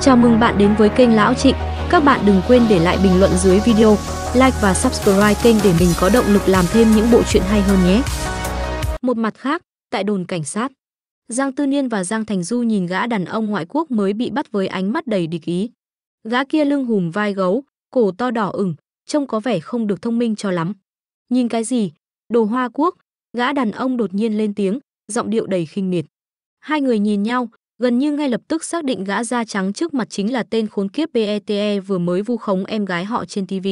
Chào mừng bạn đến với kênh Lão Trịnh. Các bạn đừng quên để lại bình luận dưới video, like và subscribe kênh để mình có động lực làm thêm những bộ truyện hay hơn nhé. Một mặt khác, tại đồn cảnh sát, Giang Tư Niên và Giang Thành Du nhìn gã đàn ông ngoại quốc mới bị bắt với ánh mắt đầy địch ý. Gã kia lưng hùm vai gấu, cổ to đỏ ửng, trông có vẻ không được thông minh cho lắm. Nhìn cái gì? Đồ Hoa Quốc, gã đàn ông đột nhiên lên tiếng, giọng điệu đầy khinh miệt. Hai người nhìn nhau, Gần như ngay lập tức xác định gã da trắng trước mặt chính là tên khốn kiếp PETE e vừa mới vu khống em gái họ trên TV.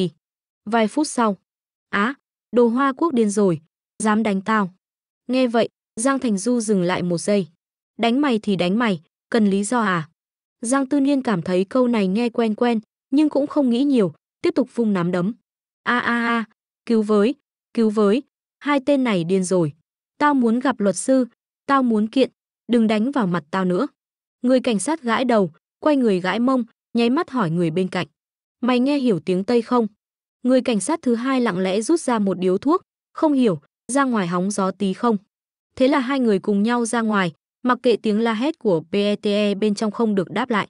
Vài phút sau, á, đồ hoa quốc điên rồi, dám đánh tao. Nghe vậy, Giang Thành Du dừng lại một giây. Đánh mày thì đánh mày, cần lý do à? Giang Tư Niên cảm thấy câu này nghe quen quen, nhưng cũng không nghĩ nhiều, tiếp tục vung nắm đấm. A a a, cứu với, cứu với, hai tên này điên rồi. Tao muốn gặp luật sư, tao muốn kiện, đừng đánh vào mặt tao nữa. Người cảnh sát gãi đầu, quay người gãi mông, nháy mắt hỏi người bên cạnh. Mày nghe hiểu tiếng Tây không? Người cảnh sát thứ hai lặng lẽ rút ra một điếu thuốc, không hiểu, ra ngoài hóng gió tí không. Thế là hai người cùng nhau ra ngoài, mặc kệ tiếng la hét của PETE e bên trong không được đáp lại.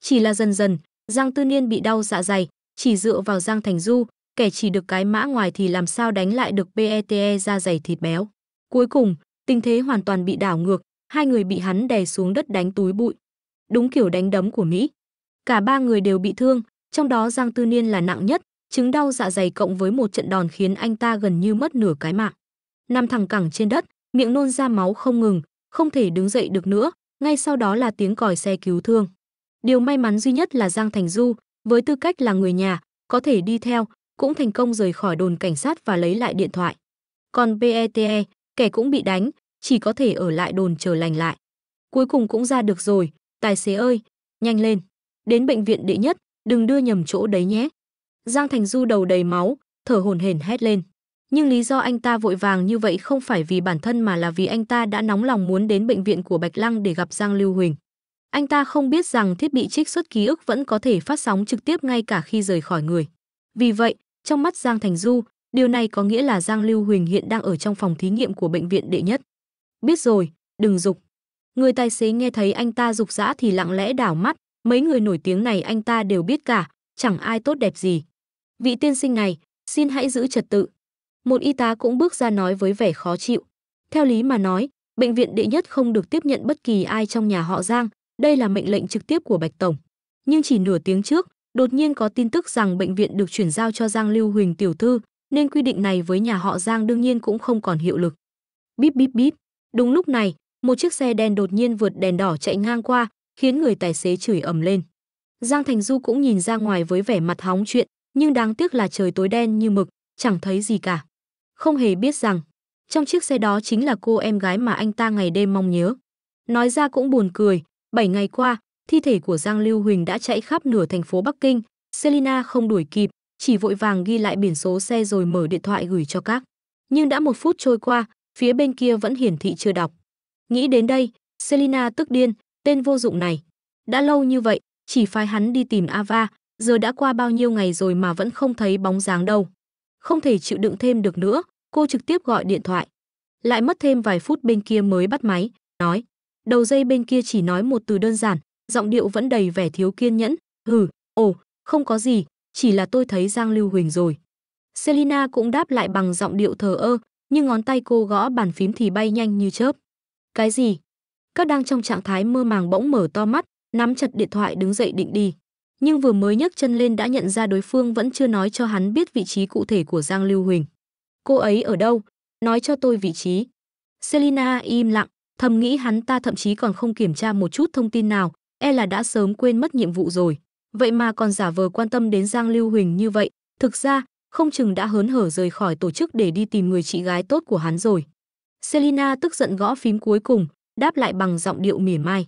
Chỉ là dần dần, Giang Tư Niên bị đau dạ dày, chỉ dựa vào Giang Thành Du, kẻ chỉ được cái mã ngoài thì làm sao đánh lại được PETE e ra dày thịt béo. Cuối cùng, tình thế hoàn toàn bị đảo ngược, hai người bị hắn đè xuống đất đánh túi bụi. Đúng kiểu đánh đấm của Mỹ. Cả ba người đều bị thương, trong đó Giang Tư Niên là nặng nhất, chứng đau dạ dày cộng với một trận đòn khiến anh ta gần như mất nửa cái mạng. Nằm thẳng cẳng trên đất, miệng nôn ra máu không ngừng, không thể đứng dậy được nữa, ngay sau đó là tiếng còi xe cứu thương. Điều may mắn duy nhất là Giang Thành Du, với tư cách là người nhà, có thể đi theo, cũng thành công rời khỏi đồn cảnh sát và lấy lại điện thoại. Còn PETE, e, kẻ cũng bị đánh, chỉ có thể ở lại đồn chờ lành lại. Cuối cùng cũng ra được rồi, tài xế ơi, nhanh lên, đến bệnh viện đệ nhất, đừng đưa nhầm chỗ đấy nhé. Giang Thành Du đầu đầy máu, thở hổn hển hét lên. Nhưng lý do anh ta vội vàng như vậy không phải vì bản thân mà là vì anh ta đã nóng lòng muốn đến bệnh viện của Bạch Lăng để gặp Giang Lưu Huỳnh. Anh ta không biết rằng thiết bị trích xuất ký ức vẫn có thể phát sóng trực tiếp ngay cả khi rời khỏi người. Vì vậy, trong mắt Giang Thành Du, điều này có nghĩa là Giang Lưu Huỳnh hiện đang ở trong phòng thí nghiệm của bệnh viện đệ nhất biết rồi, đừng dục. Người tài xế nghe thấy anh ta dục dã thì lặng lẽ đảo mắt, mấy người nổi tiếng này anh ta đều biết cả, chẳng ai tốt đẹp gì. Vị tiên sinh này, xin hãy giữ trật tự. Một y tá cũng bước ra nói với vẻ khó chịu. Theo lý mà nói, bệnh viện đệ nhất không được tiếp nhận bất kỳ ai trong nhà họ Giang, đây là mệnh lệnh trực tiếp của Bạch Tổng. Nhưng chỉ nửa tiếng trước, đột nhiên có tin tức rằng bệnh viện được chuyển giao cho Giang Lưu Huỳnh tiểu thư, nên quy định này với nhà họ Giang đương nhiên cũng không còn hiệu lực. Bíp bíp bíp. Đúng lúc này, một chiếc xe đen đột nhiên vượt đèn đỏ chạy ngang qua, khiến người tài xế chửi ầm lên. Giang Thành Du cũng nhìn ra ngoài với vẻ mặt hóng chuyện, nhưng đáng tiếc là trời tối đen như mực, chẳng thấy gì cả. Không hề biết rằng, trong chiếc xe đó chính là cô em gái mà anh ta ngày đêm mong nhớ. Nói ra cũng buồn cười, 7 ngày qua, thi thể của Giang Lưu Huỳnh đã chạy khắp nửa thành phố Bắc Kinh, Selina không đuổi kịp, chỉ vội vàng ghi lại biển số xe rồi mở điện thoại gửi cho các. Nhưng đã một phút trôi qua, Phía bên kia vẫn hiển thị chưa đọc. Nghĩ đến đây, Selina tức điên, tên vô dụng này. Đã lâu như vậy, chỉ phái hắn đi tìm Ava, giờ đã qua bao nhiêu ngày rồi mà vẫn không thấy bóng dáng đâu. Không thể chịu đựng thêm được nữa, cô trực tiếp gọi điện thoại. Lại mất thêm vài phút bên kia mới bắt máy, nói. Đầu dây bên kia chỉ nói một từ đơn giản, giọng điệu vẫn đầy vẻ thiếu kiên nhẫn. Hừ, ồ, không có gì, chỉ là tôi thấy Giang Lưu Huỳnh rồi. Selina cũng đáp lại bằng giọng điệu thờ ơ, nhưng ngón tay cô gõ bàn phím thì bay nhanh như chớp. Cái gì? Các đang trong trạng thái mơ màng bỗng mở to mắt, nắm chặt điện thoại đứng dậy định đi. Nhưng vừa mới nhấc chân lên đã nhận ra đối phương vẫn chưa nói cho hắn biết vị trí cụ thể của Giang Lưu Huỳnh. Cô ấy ở đâu? Nói cho tôi vị trí. Selina im lặng, thầm nghĩ hắn ta thậm chí còn không kiểm tra một chút thông tin nào, e là đã sớm quên mất nhiệm vụ rồi. Vậy mà còn giả vờ quan tâm đến Giang Lưu Huỳnh như vậy, thực ra không chừng đã hớn hở rời khỏi tổ chức để đi tìm người chị gái tốt của hắn rồi. Selina tức giận gõ phím cuối cùng, đáp lại bằng giọng điệu mỉa mai.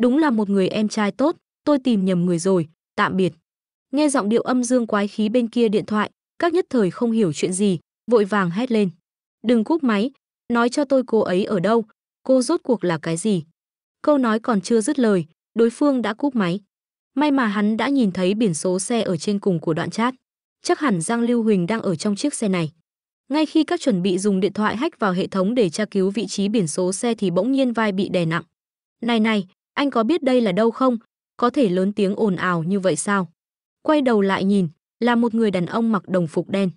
Đúng là một người em trai tốt, tôi tìm nhầm người rồi, tạm biệt. Nghe giọng điệu âm dương quái khí bên kia điện thoại, các nhất thời không hiểu chuyện gì, vội vàng hét lên. Đừng cúp máy, nói cho tôi cô ấy ở đâu, cô rốt cuộc là cái gì. Câu nói còn chưa dứt lời, đối phương đã cúp máy. May mà hắn đã nhìn thấy biển số xe ở trên cùng của đoạn chat chắc hẳn Giang Lưu Huỳnh đang ở trong chiếc xe này. Ngay khi các chuẩn bị dùng điện thoại hack vào hệ thống để tra cứu vị trí biển số xe thì bỗng nhiên vai bị đè nặng. Này này, anh có biết đây là đâu không? Có thể lớn tiếng ồn ào như vậy sao? Quay đầu lại nhìn, là một người đàn ông mặc đồng phục đen.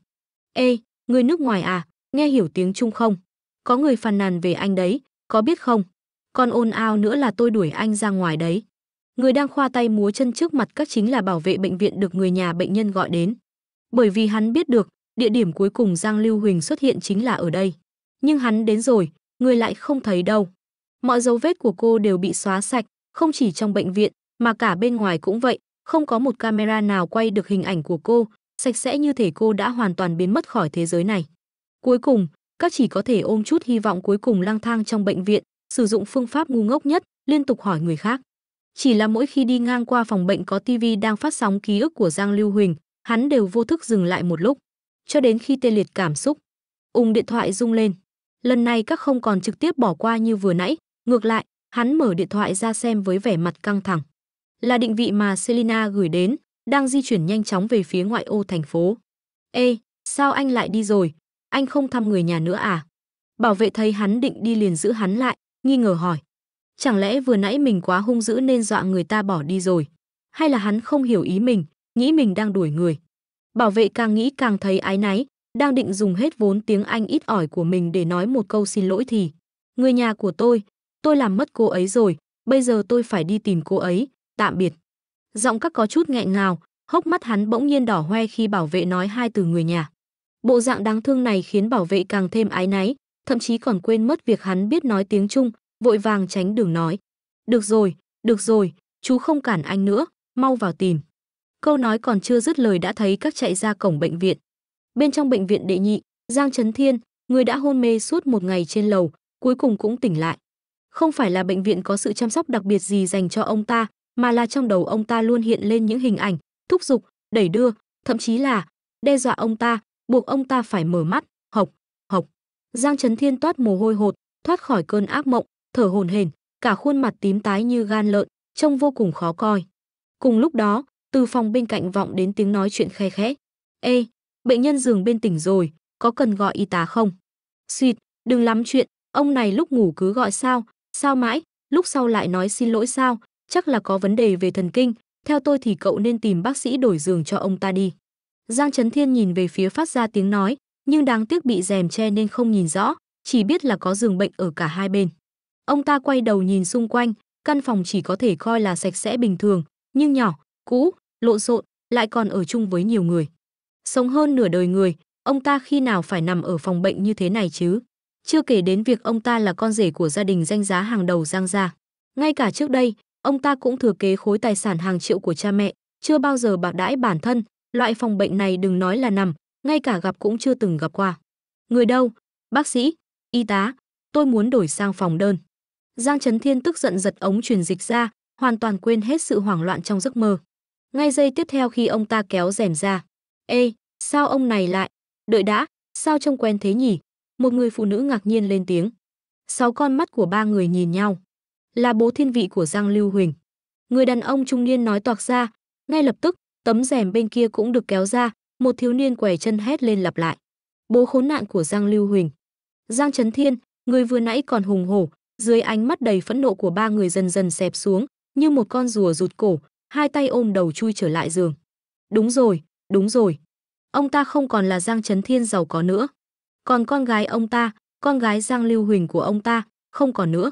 Ê, người nước ngoài à, nghe hiểu tiếng Trung không? Có người phàn nàn về anh đấy, có biết không? Còn ồn ào nữa là tôi đuổi anh ra ngoài đấy. Người đang khoa tay múa chân trước mặt các chính là bảo vệ bệnh viện được người nhà bệnh nhân gọi đến bởi vì hắn biết được địa điểm cuối cùng Giang Lưu Huỳnh xuất hiện chính là ở đây. Nhưng hắn đến rồi, người lại không thấy đâu. Mọi dấu vết của cô đều bị xóa sạch, không chỉ trong bệnh viện, mà cả bên ngoài cũng vậy, không có một camera nào quay được hình ảnh của cô, sạch sẽ như thể cô đã hoàn toàn biến mất khỏi thế giới này. Cuối cùng, các chỉ có thể ôm chút hy vọng cuối cùng lang thang trong bệnh viện, sử dụng phương pháp ngu ngốc nhất, liên tục hỏi người khác. Chỉ là mỗi khi đi ngang qua phòng bệnh có tivi đang phát sóng ký ức của Giang Lưu Huỳnh, hắn đều vô thức dừng lại một lúc, cho đến khi tê liệt cảm xúc. Ung điện thoại rung lên. Lần này các không còn trực tiếp bỏ qua như vừa nãy, ngược lại, hắn mở điện thoại ra xem với vẻ mặt căng thẳng. Là định vị mà Selina gửi đến, đang di chuyển nhanh chóng về phía ngoại ô thành phố. Ê, sao anh lại đi rồi? Anh không thăm người nhà nữa à? Bảo vệ thấy hắn định đi liền giữ hắn lại, nghi ngờ hỏi. Chẳng lẽ vừa nãy mình quá hung dữ nên dọa người ta bỏ đi rồi? Hay là hắn không hiểu ý mình, nghĩ mình đang đuổi người. Bảo vệ càng nghĩ càng thấy ái náy, đang định dùng hết vốn tiếng Anh ít ỏi của mình để nói một câu xin lỗi thì. Người nhà của tôi, tôi làm mất cô ấy rồi, bây giờ tôi phải đi tìm cô ấy, tạm biệt. Giọng các có chút nghẹn ngào, hốc mắt hắn bỗng nhiên đỏ hoe khi bảo vệ nói hai từ người nhà. Bộ dạng đáng thương này khiến bảo vệ càng thêm ái náy, thậm chí còn quên mất việc hắn biết nói tiếng Trung, vội vàng tránh đường nói. Được rồi, được rồi, chú không cản anh nữa, mau vào tìm. Câu nói còn chưa dứt lời đã thấy các chạy ra cổng bệnh viện. Bên trong bệnh viện đệ nhị, Giang Trấn Thiên, người đã hôn mê suốt một ngày trên lầu, cuối cùng cũng tỉnh lại. Không phải là bệnh viện có sự chăm sóc đặc biệt gì dành cho ông ta, mà là trong đầu ông ta luôn hiện lên những hình ảnh, thúc giục, đẩy đưa, thậm chí là đe dọa ông ta, buộc ông ta phải mở mắt, học, học. Giang Trấn Thiên toát mồ hôi hột, thoát khỏi cơn ác mộng, thở hồn hển, cả khuôn mặt tím tái như gan lợn, trông vô cùng khó coi. Cùng lúc đó, từ phòng bên cạnh vọng đến tiếng nói chuyện khe khẽ. Ê, bệnh nhân giường bên tỉnh rồi, có cần gọi y tá không? Xịt, đừng lắm chuyện, ông này lúc ngủ cứ gọi sao, sao mãi, lúc sau lại nói xin lỗi sao, chắc là có vấn đề về thần kinh, theo tôi thì cậu nên tìm bác sĩ đổi giường cho ông ta đi. Giang Trấn Thiên nhìn về phía phát ra tiếng nói, nhưng đáng tiếc bị rèm che nên không nhìn rõ, chỉ biết là có giường bệnh ở cả hai bên. Ông ta quay đầu nhìn xung quanh, căn phòng chỉ có thể coi là sạch sẽ bình thường, nhưng nhỏ, cũ, lộn xộn, lại còn ở chung với nhiều người. Sống hơn nửa đời người, ông ta khi nào phải nằm ở phòng bệnh như thế này chứ? Chưa kể đến việc ông ta là con rể của gia đình danh giá hàng đầu Giang Gia. Ngay cả trước đây, ông ta cũng thừa kế khối tài sản hàng triệu của cha mẹ, chưa bao giờ bạc đãi bản thân, loại phòng bệnh này đừng nói là nằm, ngay cả gặp cũng chưa từng gặp qua. Người đâu? Bác sĩ, y tá, tôi muốn đổi sang phòng đơn. Giang Trấn Thiên tức giận giật ống truyền dịch ra, hoàn toàn quên hết sự hoảng loạn trong giấc mơ. Ngay giây tiếp theo khi ông ta kéo rèm ra. Ê, sao ông này lại? Đợi đã, sao trông quen thế nhỉ? Một người phụ nữ ngạc nhiên lên tiếng. Sáu con mắt của ba người nhìn nhau. Là bố thiên vị của Giang Lưu Huỳnh. Người đàn ông trung niên nói toạc ra. Ngay lập tức, tấm rèm bên kia cũng được kéo ra. Một thiếu niên quẻ chân hét lên lặp lại. Bố khốn nạn của Giang Lưu Huỳnh. Giang Trấn Thiên, người vừa nãy còn hùng hổ, dưới ánh mắt đầy phẫn nộ của ba người dần dần xẹp xuống, như một con rùa rụt cổ, hai tay ôm đầu chui trở lại giường. Đúng rồi, đúng rồi. Ông ta không còn là Giang Trấn Thiên giàu có nữa. Còn con gái ông ta, con gái Giang Lưu Huỳnh của ông ta, không còn nữa.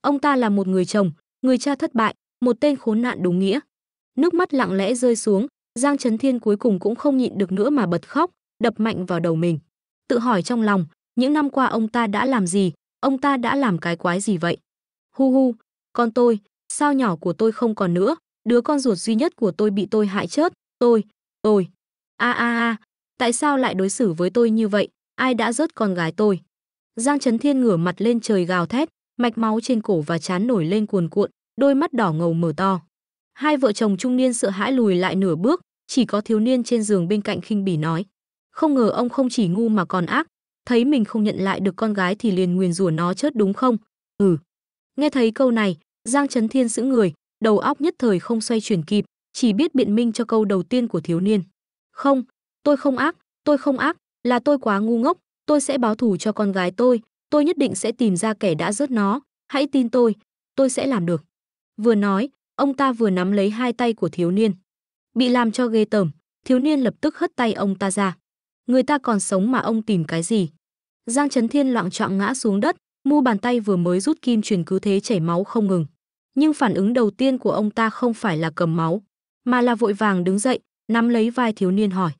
Ông ta là một người chồng, người cha thất bại, một tên khốn nạn đúng nghĩa. Nước mắt lặng lẽ rơi xuống, Giang Trấn Thiên cuối cùng cũng không nhịn được nữa mà bật khóc, đập mạnh vào đầu mình. Tự hỏi trong lòng, những năm qua ông ta đã làm gì, ông ta đã làm cái quái gì vậy? Hu hu, con tôi, sao nhỏ của tôi không còn nữa, Đứa con ruột duy nhất của tôi bị tôi hại chết, tôi, tôi. A a a, tại sao lại đối xử với tôi như vậy, ai đã rớt con gái tôi? Giang Chấn Thiên ngửa mặt lên trời gào thét, mạch máu trên cổ và trán nổi lên cuồn cuộn, đôi mắt đỏ ngầu mở to. Hai vợ chồng trung niên sợ hãi lùi lại nửa bước, chỉ có thiếu niên trên giường bên cạnh khinh bỉ nói. Không ngờ ông không chỉ ngu mà còn ác, thấy mình không nhận lại được con gái thì liền nguyền rủa nó chết đúng không? Ừ. Nghe thấy câu này, Giang Chấn Thiên sững người, đầu óc nhất thời không xoay chuyển kịp, chỉ biết biện minh cho câu đầu tiên của thiếu niên. Không, tôi không ác, tôi không ác, là tôi quá ngu ngốc, tôi sẽ báo thù cho con gái tôi, tôi nhất định sẽ tìm ra kẻ đã rớt nó, hãy tin tôi, tôi sẽ làm được. Vừa nói, ông ta vừa nắm lấy hai tay của thiếu niên. Bị làm cho ghê tởm, thiếu niên lập tức hất tay ông ta ra. Người ta còn sống mà ông tìm cái gì? Giang Trấn Thiên loạn trọng ngã xuống đất, mu bàn tay vừa mới rút kim truyền cứ thế chảy máu không ngừng nhưng phản ứng đầu tiên của ông ta không phải là cầm máu, mà là vội vàng đứng dậy, nắm lấy vai thiếu niên hỏi.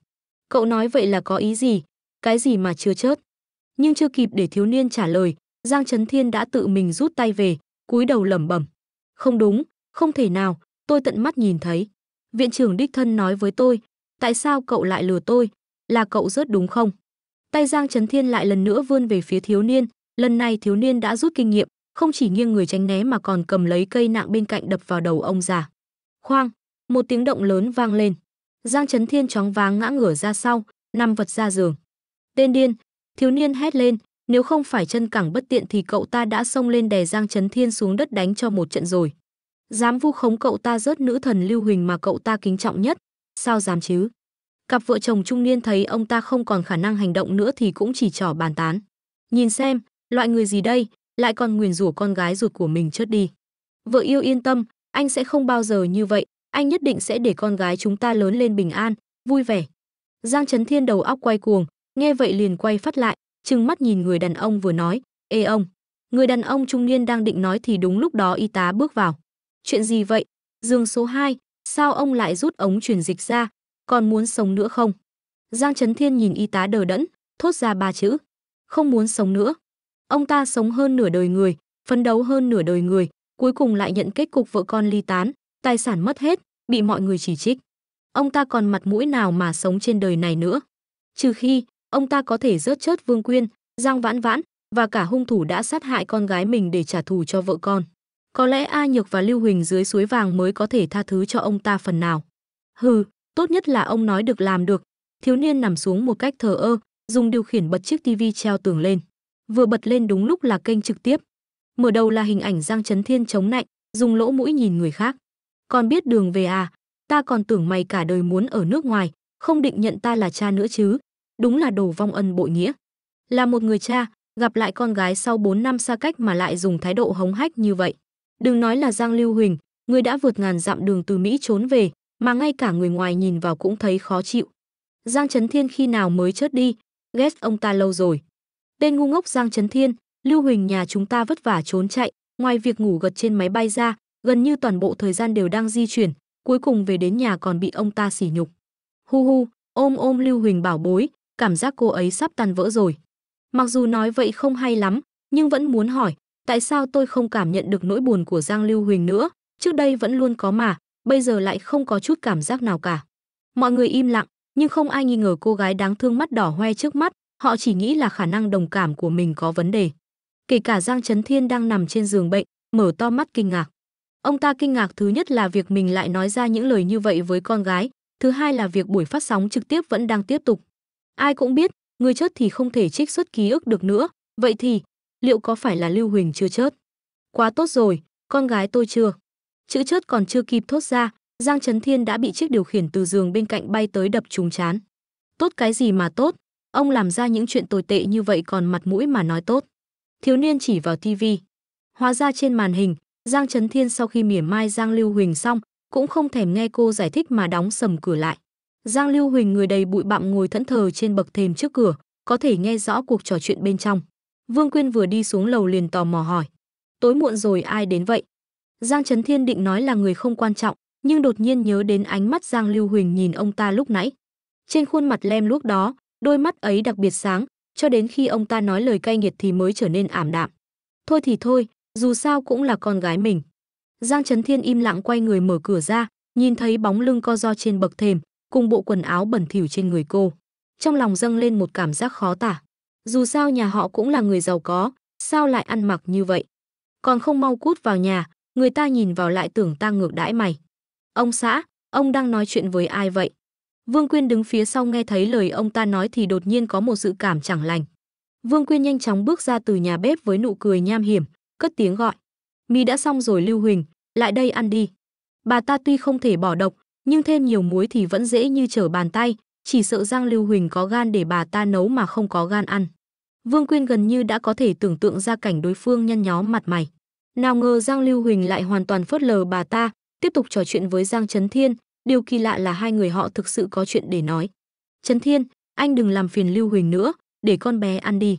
Cậu nói vậy là có ý gì? Cái gì mà chưa chết Nhưng chưa kịp để thiếu niên trả lời, Giang Trấn Thiên đã tự mình rút tay về, cúi đầu lẩm bẩm. Không đúng, không thể nào, tôi tận mắt nhìn thấy. Viện trưởng đích thân nói với tôi, tại sao cậu lại lừa tôi? Là cậu rớt đúng không? Tay Giang Trấn Thiên lại lần nữa vươn về phía thiếu niên, lần này thiếu niên đã rút kinh nghiệm, không chỉ nghiêng người tránh né mà còn cầm lấy cây nặng bên cạnh đập vào đầu ông già. Khoang, một tiếng động lớn vang lên. Giang Trấn Thiên chóng váng ngã ngửa ra sau, nằm vật ra giường. Tên điên, thiếu niên hét lên, nếu không phải chân cẳng bất tiện thì cậu ta đã xông lên đè Giang Trấn Thiên xuống đất đánh cho một trận rồi. Dám vu khống cậu ta rớt nữ thần Lưu Huỳnh mà cậu ta kính trọng nhất, sao dám chứ? Cặp vợ chồng trung niên thấy ông ta không còn khả năng hành động nữa thì cũng chỉ trỏ bàn tán. Nhìn xem, loại người gì đây, lại còn nguyền rủa con gái ruột của mình chết đi. Vợ yêu yên tâm, anh sẽ không bao giờ như vậy, anh nhất định sẽ để con gái chúng ta lớn lên bình an, vui vẻ. Giang Trấn Thiên đầu óc quay cuồng, nghe vậy liền quay phát lại, trừng mắt nhìn người đàn ông vừa nói, "Ê ông." Người đàn ông trung niên đang định nói thì đúng lúc đó y tá bước vào. "Chuyện gì vậy? Dương số 2, sao ông lại rút ống truyền dịch ra, còn muốn sống nữa không?" Giang Trấn Thiên nhìn y tá đờ đẫn, thốt ra ba chữ, "Không muốn sống nữa." Ông ta sống hơn nửa đời người, phấn đấu hơn nửa đời người, cuối cùng lại nhận kết cục vợ con ly tán, tài sản mất hết, bị mọi người chỉ trích. Ông ta còn mặt mũi nào mà sống trên đời này nữa? Trừ khi ông ta có thể rớt chớt Vương Quyên, Giang Vãn Vãn và cả hung thủ đã sát hại con gái mình để trả thù cho vợ con. Có lẽ A Nhược và Lưu Huỳnh dưới suối vàng mới có thể tha thứ cho ông ta phần nào. Hừ, tốt nhất là ông nói được làm được. Thiếu niên nằm xuống một cách thờ ơ, dùng điều khiển bật chiếc tivi treo tường lên vừa bật lên đúng lúc là kênh trực tiếp. Mở đầu là hình ảnh Giang chấn Thiên chống nạnh, dùng lỗ mũi nhìn người khác. Còn biết đường về à, ta còn tưởng mày cả đời muốn ở nước ngoài, không định nhận ta là cha nữa chứ. Đúng là đồ vong ân bội nghĩa. Là một người cha, gặp lại con gái sau 4 năm xa cách mà lại dùng thái độ hống hách như vậy. Đừng nói là Giang Lưu Huỳnh, người đã vượt ngàn dặm đường từ Mỹ trốn về, mà ngay cả người ngoài nhìn vào cũng thấy khó chịu. Giang chấn Thiên khi nào mới chết đi, ghét ông ta lâu rồi. Tên ngu ngốc Giang Trấn Thiên, Lưu Huỳnh nhà chúng ta vất vả trốn chạy, ngoài việc ngủ gật trên máy bay ra, gần như toàn bộ thời gian đều đang di chuyển, cuối cùng về đến nhà còn bị ông ta sỉ nhục. Hu hu, ôm ôm Lưu Huỳnh bảo bối, cảm giác cô ấy sắp tan vỡ rồi. Mặc dù nói vậy không hay lắm, nhưng vẫn muốn hỏi, tại sao tôi không cảm nhận được nỗi buồn của Giang Lưu Huỳnh nữa, trước đây vẫn luôn có mà, bây giờ lại không có chút cảm giác nào cả. Mọi người im lặng, nhưng không ai nghi ngờ cô gái đáng thương mắt đỏ hoe trước mắt, họ chỉ nghĩ là khả năng đồng cảm của mình có vấn đề. Kể cả Giang Trấn Thiên đang nằm trên giường bệnh, mở to mắt kinh ngạc. Ông ta kinh ngạc thứ nhất là việc mình lại nói ra những lời như vậy với con gái, thứ hai là việc buổi phát sóng trực tiếp vẫn đang tiếp tục. Ai cũng biết, người chết thì không thể trích xuất ký ức được nữa, vậy thì, liệu có phải là Lưu Huỳnh chưa chết? Quá tốt rồi, con gái tôi chưa. Chữ chết còn chưa kịp thốt ra, Giang Trấn Thiên đã bị chiếc điều khiển từ giường bên cạnh bay tới đập trúng chán. Tốt cái gì mà tốt, Ông làm ra những chuyện tồi tệ như vậy còn mặt mũi mà nói tốt. Thiếu niên chỉ vào tivi. Hóa ra trên màn hình, Giang Trấn Thiên sau khi mỉa mai Giang Lưu Huỳnh xong, cũng không thèm nghe cô giải thích mà đóng sầm cửa lại. Giang Lưu Huỳnh người đầy bụi bặm ngồi thẫn thờ trên bậc thềm trước cửa, có thể nghe rõ cuộc trò chuyện bên trong. Vương Quyên vừa đi xuống lầu liền tò mò hỏi. Tối muộn rồi ai đến vậy? Giang Trấn Thiên định nói là người không quan trọng, nhưng đột nhiên nhớ đến ánh mắt Giang Lưu Huỳnh nhìn ông ta lúc nãy. Trên khuôn mặt lem luốc đó, Đôi mắt ấy đặc biệt sáng, cho đến khi ông ta nói lời cay nghiệt thì mới trở nên ảm đạm. Thôi thì thôi, dù sao cũng là con gái mình. Giang Trấn Thiên im lặng quay người mở cửa ra, nhìn thấy bóng lưng co do trên bậc thềm, cùng bộ quần áo bẩn thỉu trên người cô. Trong lòng dâng lên một cảm giác khó tả. Dù sao nhà họ cũng là người giàu có, sao lại ăn mặc như vậy? Còn không mau cút vào nhà, người ta nhìn vào lại tưởng ta ngược đãi mày. Ông xã, ông đang nói chuyện với ai vậy? Vương Quyên đứng phía sau nghe thấy lời ông ta nói thì đột nhiên có một sự cảm chẳng lành. Vương Quyên nhanh chóng bước ra từ nhà bếp với nụ cười nham hiểm, cất tiếng gọi. Mì đã xong rồi Lưu Huỳnh, lại đây ăn đi. Bà ta tuy không thể bỏ độc, nhưng thêm nhiều muối thì vẫn dễ như trở bàn tay, chỉ sợ rằng Lưu Huỳnh có gan để bà ta nấu mà không có gan ăn. Vương Quyên gần như đã có thể tưởng tượng ra cảnh đối phương nhăn nhó mặt mày. Nào ngờ Giang Lưu Huỳnh lại hoàn toàn phớt lờ bà ta, tiếp tục trò chuyện với Giang Trấn Thiên, Điều kỳ lạ là hai người họ thực sự có chuyện để nói. Trấn Thiên, anh đừng làm phiền Lưu Huỳnh nữa, để con bé ăn đi.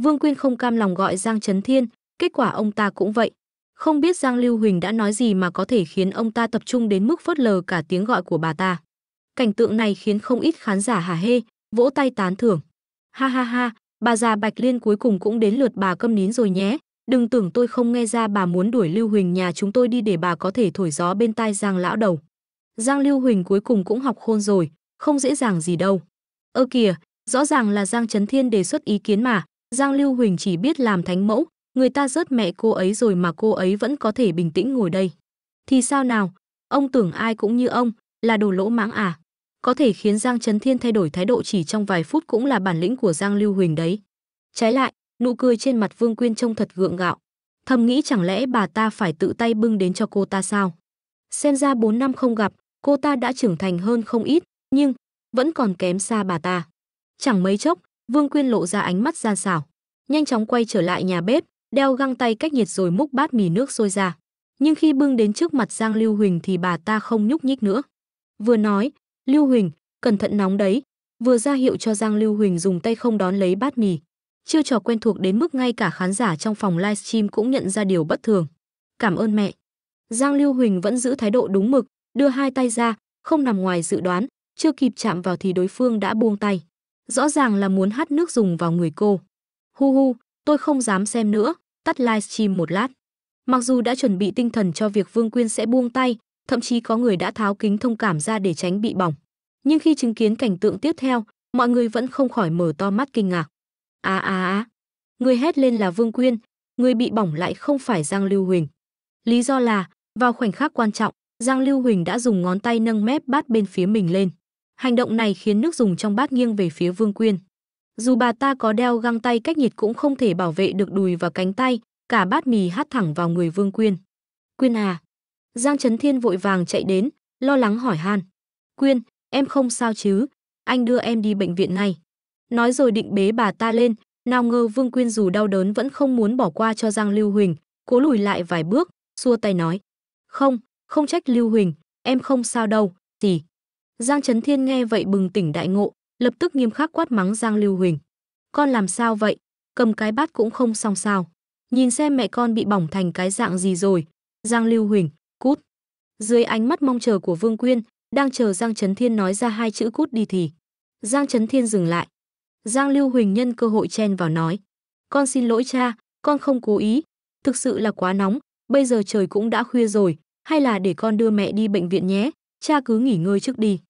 Vương Quyên không cam lòng gọi Giang Trấn Thiên, kết quả ông ta cũng vậy. Không biết Giang Lưu Huỳnh đã nói gì mà có thể khiến ông ta tập trung đến mức phớt lờ cả tiếng gọi của bà ta. Cảnh tượng này khiến không ít khán giả hả hê, vỗ tay tán thưởng. Ha ha ha, bà già Bạch Liên cuối cùng cũng đến lượt bà câm nín rồi nhé. Đừng tưởng tôi không nghe ra bà muốn đuổi Lưu Huỳnh nhà chúng tôi đi để bà có thể thổi gió bên tai Giang lão đầu. Giang Lưu Huỳnh cuối cùng cũng học khôn rồi, không dễ dàng gì đâu. Ơ kìa, rõ ràng là Giang Trấn Thiên đề xuất ý kiến mà, Giang Lưu Huỳnh chỉ biết làm thánh mẫu, người ta rớt mẹ cô ấy rồi mà cô ấy vẫn có thể bình tĩnh ngồi đây. Thì sao nào, ông tưởng ai cũng như ông, là đồ lỗ mãng à? Có thể khiến Giang Trấn Thiên thay đổi thái độ chỉ trong vài phút cũng là bản lĩnh của Giang Lưu Huỳnh đấy. Trái lại, nụ cười trên mặt Vương Quyên trông thật gượng gạo. Thầm nghĩ chẳng lẽ bà ta phải tự tay bưng đến cho cô ta sao? Xem ra 4 năm không gặp, cô ta đã trưởng thành hơn không ít, nhưng vẫn còn kém xa bà ta. Chẳng mấy chốc, Vương Quyên lộ ra ánh mắt gian xảo, nhanh chóng quay trở lại nhà bếp, đeo găng tay cách nhiệt rồi múc bát mì nước sôi ra. Nhưng khi bưng đến trước mặt Giang Lưu Huỳnh thì bà ta không nhúc nhích nữa. Vừa nói, "Lưu Huỳnh, cẩn thận nóng đấy." Vừa ra hiệu cho Giang Lưu Huỳnh dùng tay không đón lấy bát mì. Chiêu trò quen thuộc đến mức ngay cả khán giả trong phòng livestream cũng nhận ra điều bất thường. "Cảm ơn mẹ." Giang Lưu Huỳnh vẫn giữ thái độ đúng mực, đưa hai tay ra, không nằm ngoài dự đoán, chưa kịp chạm vào thì đối phương đã buông tay. Rõ ràng là muốn hắt nước dùng vào người cô. Hu hu, tôi không dám xem nữa, tắt livestream một lát. Mặc dù đã chuẩn bị tinh thần cho việc Vương Quyên sẽ buông tay, thậm chí có người đã tháo kính thông cảm ra để tránh bị bỏng. Nhưng khi chứng kiến cảnh tượng tiếp theo, mọi người vẫn không khỏi mở to mắt kinh ngạc. À à à, người hét lên là Vương Quyên, người bị bỏng lại không phải Giang Lưu Huỳnh. Lý do là, vào khoảnh khắc quan trọng, Giang Lưu Huỳnh đã dùng ngón tay nâng mép bát bên phía mình lên. Hành động này khiến nước dùng trong bát nghiêng về phía Vương Quyên. Dù bà ta có đeo găng tay cách nhiệt cũng không thể bảo vệ được đùi và cánh tay, cả bát mì hắt thẳng vào người Vương Quyên. "Quyên à?" Giang Trấn Thiên vội vàng chạy đến, lo lắng hỏi han. "Quyên, em không sao chứ? Anh đưa em đi bệnh viện ngay." Nói rồi định bế bà ta lên, nào ngờ Vương Quyên dù đau đớn vẫn không muốn bỏ qua cho Giang Lưu Huỳnh, cố lùi lại vài bước, xua tay nói: "Không, không trách lưu huỳnh em không sao đâu tỷ giang trấn thiên nghe vậy bừng tỉnh đại ngộ lập tức nghiêm khắc quát mắng giang lưu huỳnh con làm sao vậy cầm cái bát cũng không xong sao nhìn xem mẹ con bị bỏng thành cái dạng gì rồi giang lưu huỳnh cút dưới ánh mắt mong chờ của vương quyên đang chờ giang trấn thiên nói ra hai chữ cút đi thì giang trấn thiên dừng lại giang lưu huỳnh nhân cơ hội chen vào nói con xin lỗi cha con không cố ý thực sự là quá nóng bây giờ trời cũng đã khuya rồi hay là để con đưa mẹ đi bệnh viện nhé, cha cứ nghỉ ngơi trước đi.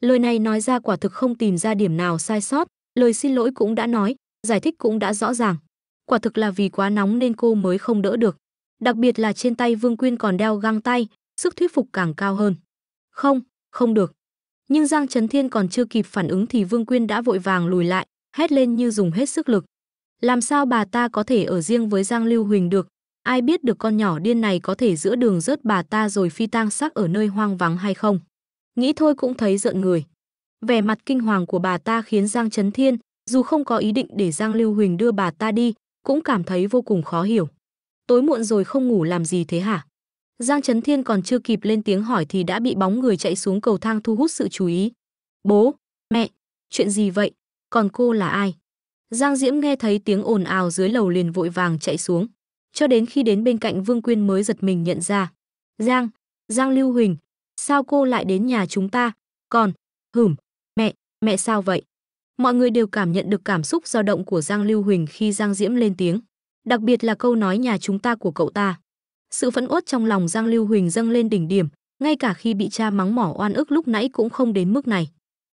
Lời này nói ra quả thực không tìm ra điểm nào sai sót, lời xin lỗi cũng đã nói, giải thích cũng đã rõ ràng. Quả thực là vì quá nóng nên cô mới không đỡ được. Đặc biệt là trên tay Vương Quyên còn đeo găng tay, sức thuyết phục càng cao hơn. Không, không được. Nhưng Giang Trấn Thiên còn chưa kịp phản ứng thì Vương Quyên đã vội vàng lùi lại, hét lên như dùng hết sức lực. Làm sao bà ta có thể ở riêng với Giang Lưu Huỳnh được, ai biết được con nhỏ điên này có thể giữa đường rớt bà ta rồi phi tang xác ở nơi hoang vắng hay không. Nghĩ thôi cũng thấy giận người. Vẻ mặt kinh hoàng của bà ta khiến Giang Trấn Thiên, dù không có ý định để Giang Lưu Huỳnh đưa bà ta đi, cũng cảm thấy vô cùng khó hiểu. Tối muộn rồi không ngủ làm gì thế hả? Giang Trấn Thiên còn chưa kịp lên tiếng hỏi thì đã bị bóng người chạy xuống cầu thang thu hút sự chú ý. Bố, mẹ, chuyện gì vậy? Còn cô là ai? Giang Diễm nghe thấy tiếng ồn ào dưới lầu liền vội vàng chạy xuống cho đến khi đến bên cạnh Vương Quyên mới giật mình nhận ra. Giang, Giang Lưu Huỳnh, sao cô lại đến nhà chúng ta? Còn, hửm, mẹ, mẹ sao vậy? Mọi người đều cảm nhận được cảm xúc dao động của Giang Lưu Huỳnh khi Giang Diễm lên tiếng, đặc biệt là câu nói nhà chúng ta của cậu ta. Sự phẫn uất trong lòng Giang Lưu Huỳnh dâng lên đỉnh điểm, ngay cả khi bị cha mắng mỏ oan ức lúc nãy cũng không đến mức này.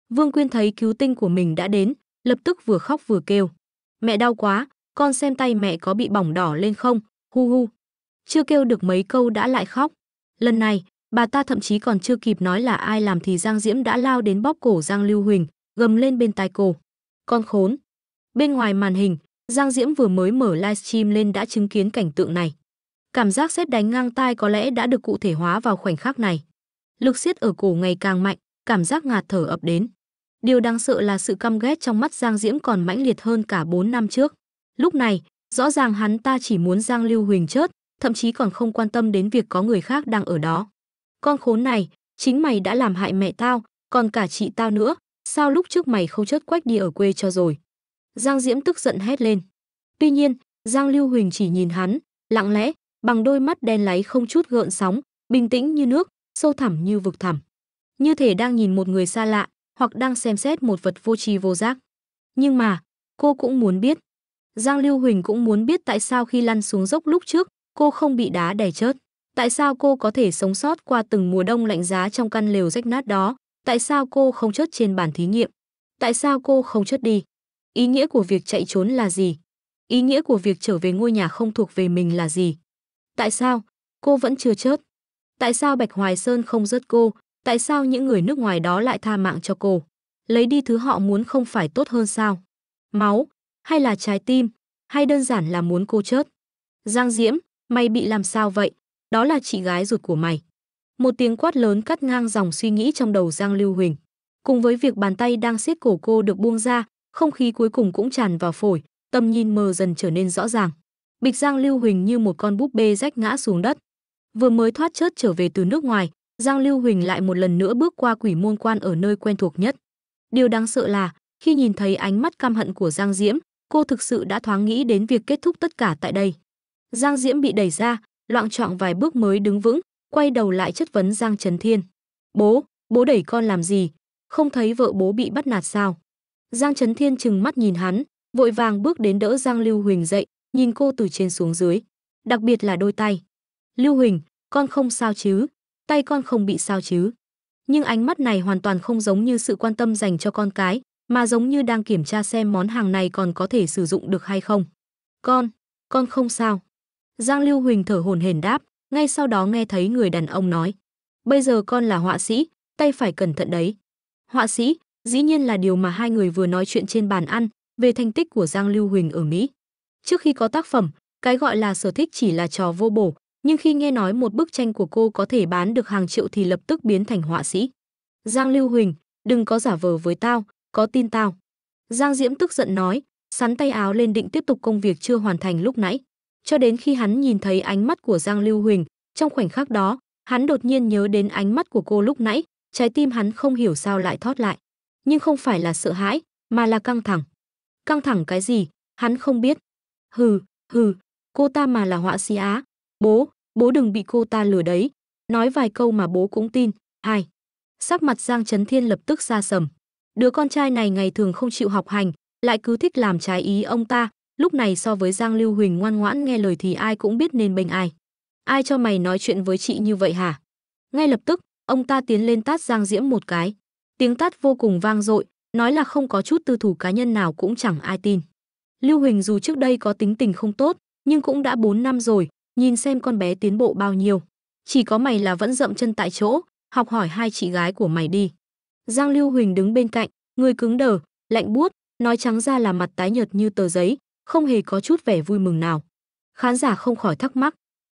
Vương Quyên thấy cứu tinh của mình đã đến, lập tức vừa khóc vừa kêu. Mẹ đau quá, con xem tay mẹ có bị bỏng đỏ lên không, Hu hu. Chưa kêu được mấy câu đã lại khóc. Lần này, bà ta thậm chí còn chưa kịp nói là ai làm thì Giang Diễm đã lao đến bóp cổ Giang Lưu Huỳnh, gầm lên bên tai cổ. Con khốn. Bên ngoài màn hình, Giang Diễm vừa mới mở livestream lên đã chứng kiến cảnh tượng này. Cảm giác sét đánh ngang tai có lẽ đã được cụ thể hóa vào khoảnh khắc này. Lực siết ở cổ ngày càng mạnh, cảm giác ngạt thở ập đến. Điều đáng sợ là sự căm ghét trong mắt Giang Diễm còn mãnh liệt hơn cả 4 năm trước. Lúc này, Rõ ràng hắn ta chỉ muốn Giang Lưu Huỳnh chết, thậm chí còn không quan tâm đến việc có người khác đang ở đó. Con khốn này, chính mày đã làm hại mẹ tao, còn cả chị tao nữa, sao lúc trước mày không chớt quách đi ở quê cho rồi. Giang Diễm tức giận hét lên. Tuy nhiên, Giang Lưu Huỳnh chỉ nhìn hắn, lặng lẽ, bằng đôi mắt đen láy không chút gợn sóng, bình tĩnh như nước, sâu thẳm như vực thẳm. Như thể đang nhìn một người xa lạ, hoặc đang xem xét một vật vô tri vô giác. Nhưng mà, cô cũng muốn biết, Giang Lưu Huỳnh cũng muốn biết tại sao khi lăn xuống dốc lúc trước, cô không bị đá đè chết, Tại sao cô có thể sống sót qua từng mùa đông lạnh giá trong căn lều rách nát đó? Tại sao cô không chết trên bàn thí nghiệm? Tại sao cô không chết đi? Ý nghĩa của việc chạy trốn là gì? Ý nghĩa của việc trở về ngôi nhà không thuộc về mình là gì? Tại sao cô vẫn chưa chết? Tại sao Bạch Hoài Sơn không giết cô? Tại sao những người nước ngoài đó lại tha mạng cho cô? Lấy đi thứ họ muốn không phải tốt hơn sao? Máu, hay là trái tim, hay đơn giản là muốn cô chết. Giang Diễm, mày bị làm sao vậy? Đó là chị gái ruột của mày. Một tiếng quát lớn cắt ngang dòng suy nghĩ trong đầu Giang Lưu Huỳnh. Cùng với việc bàn tay đang siết cổ cô được buông ra, không khí cuối cùng cũng tràn vào phổi, tầm nhìn mờ dần trở nên rõ ràng. Bịch Giang Lưu Huỳnh như một con búp bê rách ngã xuống đất. Vừa mới thoát chớt trở về từ nước ngoài, Giang Lưu Huỳnh lại một lần nữa bước qua quỷ môn quan ở nơi quen thuộc nhất. Điều đáng sợ là, khi nhìn thấy ánh mắt căm hận của Giang Diễm, cô thực sự đã thoáng nghĩ đến việc kết thúc tất cả tại đây. Giang Diễm bị đẩy ra, loạn trọng vài bước mới đứng vững, quay đầu lại chất vấn Giang Trấn Thiên. Bố, bố đẩy con làm gì? Không thấy vợ bố bị bắt nạt sao? Giang Trấn Thiên chừng mắt nhìn hắn, vội vàng bước đến đỡ Giang Lưu Huỳnh dậy, nhìn cô từ trên xuống dưới. Đặc biệt là đôi tay. Lưu Huỳnh, con không sao chứ? Tay con không bị sao chứ? Nhưng ánh mắt này hoàn toàn không giống như sự quan tâm dành cho con cái, mà giống như đang kiểm tra xem món hàng này còn có thể sử dụng được hay không. Con, con không sao. Giang Lưu Huỳnh thở hồn hển đáp, ngay sau đó nghe thấy người đàn ông nói. Bây giờ con là họa sĩ, tay phải cẩn thận đấy. Họa sĩ, dĩ nhiên là điều mà hai người vừa nói chuyện trên bàn ăn về thành tích của Giang Lưu Huỳnh ở Mỹ. Trước khi có tác phẩm, cái gọi là sở thích chỉ là trò vô bổ, nhưng khi nghe nói một bức tranh của cô có thể bán được hàng triệu thì lập tức biến thành họa sĩ. Giang Lưu Huỳnh, đừng có giả vờ với tao, có tin tao. Giang Diễm tức giận nói, sắn tay áo lên định tiếp tục công việc chưa hoàn thành lúc nãy. Cho đến khi hắn nhìn thấy ánh mắt của Giang Lưu Huỳnh, trong khoảnh khắc đó, hắn đột nhiên nhớ đến ánh mắt của cô lúc nãy, trái tim hắn không hiểu sao lại thoát lại. Nhưng không phải là sợ hãi, mà là căng thẳng. Căng thẳng cái gì, hắn không biết. Hừ, hừ, cô ta mà là họa sĩ á. Bố, bố đừng bị cô ta lừa đấy. Nói vài câu mà bố cũng tin. Hai. Sắc mặt Giang Trấn Thiên lập tức xa sầm. Đứa con trai này ngày thường không chịu học hành, lại cứ thích làm trái ý ông ta, lúc này so với Giang Lưu Huỳnh ngoan ngoãn nghe lời thì ai cũng biết nên bênh ai. Ai cho mày nói chuyện với chị như vậy hả? Ngay lập tức, ông ta tiến lên tát Giang Diễm một cái. Tiếng tát vô cùng vang dội, nói là không có chút tư thủ cá nhân nào cũng chẳng ai tin. Lưu Huỳnh dù trước đây có tính tình không tốt, nhưng cũng đã 4 năm rồi, nhìn xem con bé tiến bộ bao nhiêu. Chỉ có mày là vẫn dậm chân tại chỗ, học hỏi hai chị gái của mày đi. Giang Lưu Huỳnh đứng bên cạnh, người cứng đờ, lạnh buốt, nói trắng ra là mặt tái nhợt như tờ giấy, không hề có chút vẻ vui mừng nào. Khán giả không khỏi thắc mắc,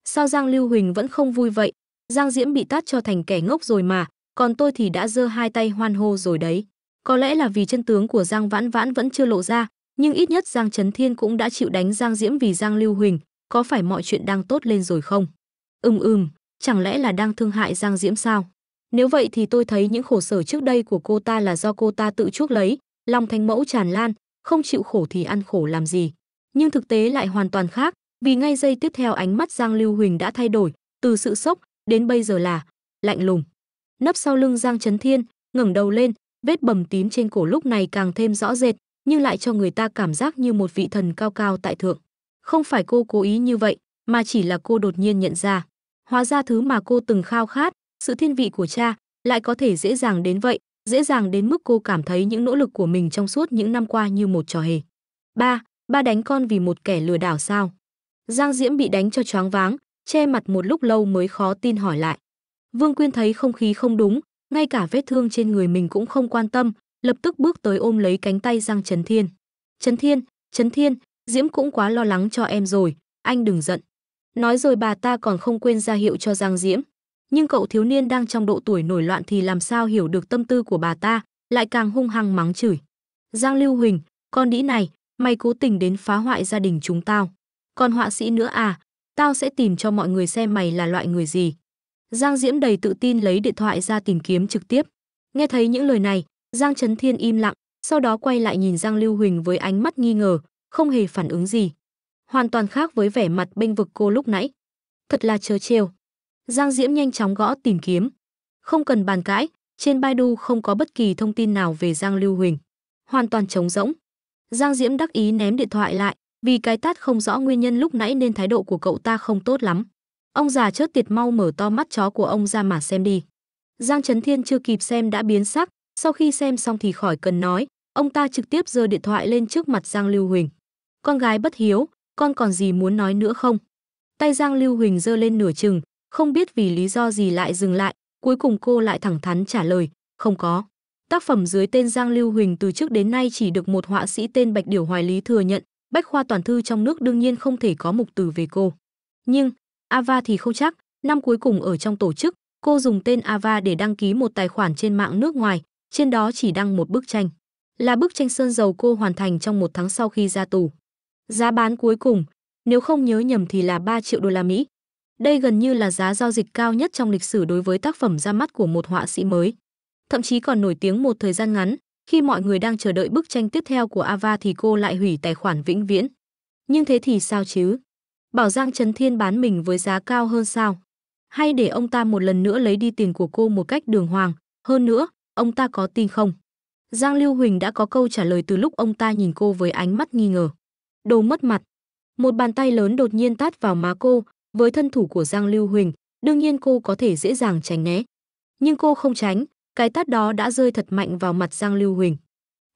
sao Giang Lưu Huỳnh vẫn không vui vậy? Giang Diễm bị tát cho thành kẻ ngốc rồi mà, còn tôi thì đã giơ hai tay hoan hô rồi đấy. Có lẽ là vì chân tướng của Giang Vãn Vãn vẫn chưa lộ ra, nhưng ít nhất Giang Trấn Thiên cũng đã chịu đánh Giang Diễm vì Giang Lưu Huỳnh, có phải mọi chuyện đang tốt lên rồi không? Ừm ừm, chẳng lẽ là đang thương hại Giang Diễm sao? Nếu vậy thì tôi thấy những khổ sở trước đây của cô ta là do cô ta tự chuốc lấy, lòng thánh mẫu tràn lan, không chịu khổ thì ăn khổ làm gì. Nhưng thực tế lại hoàn toàn khác, vì ngay giây tiếp theo ánh mắt Giang Lưu Huỳnh đã thay đổi, từ sự sốc đến bây giờ là lạnh lùng. Nấp sau lưng Giang Trấn Thiên, ngẩng đầu lên, vết bầm tím trên cổ lúc này càng thêm rõ rệt, nhưng lại cho người ta cảm giác như một vị thần cao cao tại thượng. Không phải cô cố ý như vậy, mà chỉ là cô đột nhiên nhận ra. Hóa ra thứ mà cô từng khao khát, sự thiên vị của cha lại có thể dễ dàng đến vậy, dễ dàng đến mức cô cảm thấy những nỗ lực của mình trong suốt những năm qua như một trò hề. Ba, ba đánh con vì một kẻ lừa đảo sao? Giang Diễm bị đánh cho choáng váng, che mặt một lúc lâu mới khó tin hỏi lại. Vương Quyên thấy không khí không đúng, ngay cả vết thương trên người mình cũng không quan tâm, lập tức bước tới ôm lấy cánh tay Giang Trấn Thiên. Trấn Thiên, Trấn Thiên, Diễm cũng quá lo lắng cho em rồi, anh đừng giận. Nói rồi bà ta còn không quên ra hiệu cho Giang Diễm nhưng cậu thiếu niên đang trong độ tuổi nổi loạn thì làm sao hiểu được tâm tư của bà ta, lại càng hung hăng mắng chửi. Giang Lưu Huỳnh, con đĩ này, mày cố tình đến phá hoại gia đình chúng tao. Còn họa sĩ nữa à, tao sẽ tìm cho mọi người xem mày là loại người gì. Giang Diễm đầy tự tin lấy điện thoại ra tìm kiếm trực tiếp. Nghe thấy những lời này, Giang Trấn Thiên im lặng, sau đó quay lại nhìn Giang Lưu Huỳnh với ánh mắt nghi ngờ, không hề phản ứng gì. Hoàn toàn khác với vẻ mặt bênh vực cô lúc nãy. Thật là trớ trêu. Giang Diễm nhanh chóng gõ tìm kiếm. Không cần bàn cãi, trên Baidu không có bất kỳ thông tin nào về Giang Lưu Huỳnh. Hoàn toàn trống rỗng. Giang Diễm đắc ý ném điện thoại lại, vì cái tát không rõ nguyên nhân lúc nãy nên thái độ của cậu ta không tốt lắm. Ông già chớt tiệt mau mở to mắt chó của ông ra mà xem đi. Giang Trấn Thiên chưa kịp xem đã biến sắc, sau khi xem xong thì khỏi cần nói, ông ta trực tiếp giơ điện thoại lên trước mặt Giang Lưu Huỳnh. Con gái bất hiếu, con còn gì muốn nói nữa không? Tay Giang Lưu Huỳnh giơ lên nửa chừng, không biết vì lý do gì lại dừng lại, cuối cùng cô lại thẳng thắn trả lời, không có. Tác phẩm dưới tên Giang Lưu Huỳnh từ trước đến nay chỉ được một họa sĩ tên Bạch Điểu Hoài Lý thừa nhận, bách khoa toàn thư trong nước đương nhiên không thể có mục từ về cô. Nhưng, Ava thì không chắc, năm cuối cùng ở trong tổ chức, cô dùng tên Ava để đăng ký một tài khoản trên mạng nước ngoài, trên đó chỉ đăng một bức tranh. Là bức tranh sơn dầu cô hoàn thành trong một tháng sau khi ra tù. Giá bán cuối cùng, nếu không nhớ nhầm thì là 3 triệu đô la Mỹ. Đây gần như là giá giao dịch cao nhất trong lịch sử đối với tác phẩm ra mắt của một họa sĩ mới. Thậm chí còn nổi tiếng một thời gian ngắn, khi mọi người đang chờ đợi bức tranh tiếp theo của Ava thì cô lại hủy tài khoản vĩnh viễn. Nhưng thế thì sao chứ? Bảo Giang Trấn Thiên bán mình với giá cao hơn sao? Hay để ông ta một lần nữa lấy đi tiền của cô một cách đường hoàng? Hơn nữa, ông ta có tin không? Giang Lưu Huỳnh đã có câu trả lời từ lúc ông ta nhìn cô với ánh mắt nghi ngờ. Đồ mất mặt. Một bàn tay lớn đột nhiên tát vào má cô, với thân thủ của Giang Lưu Huỳnh, đương nhiên cô có thể dễ dàng tránh né. Nhưng cô không tránh, cái tát đó đã rơi thật mạnh vào mặt Giang Lưu Huỳnh.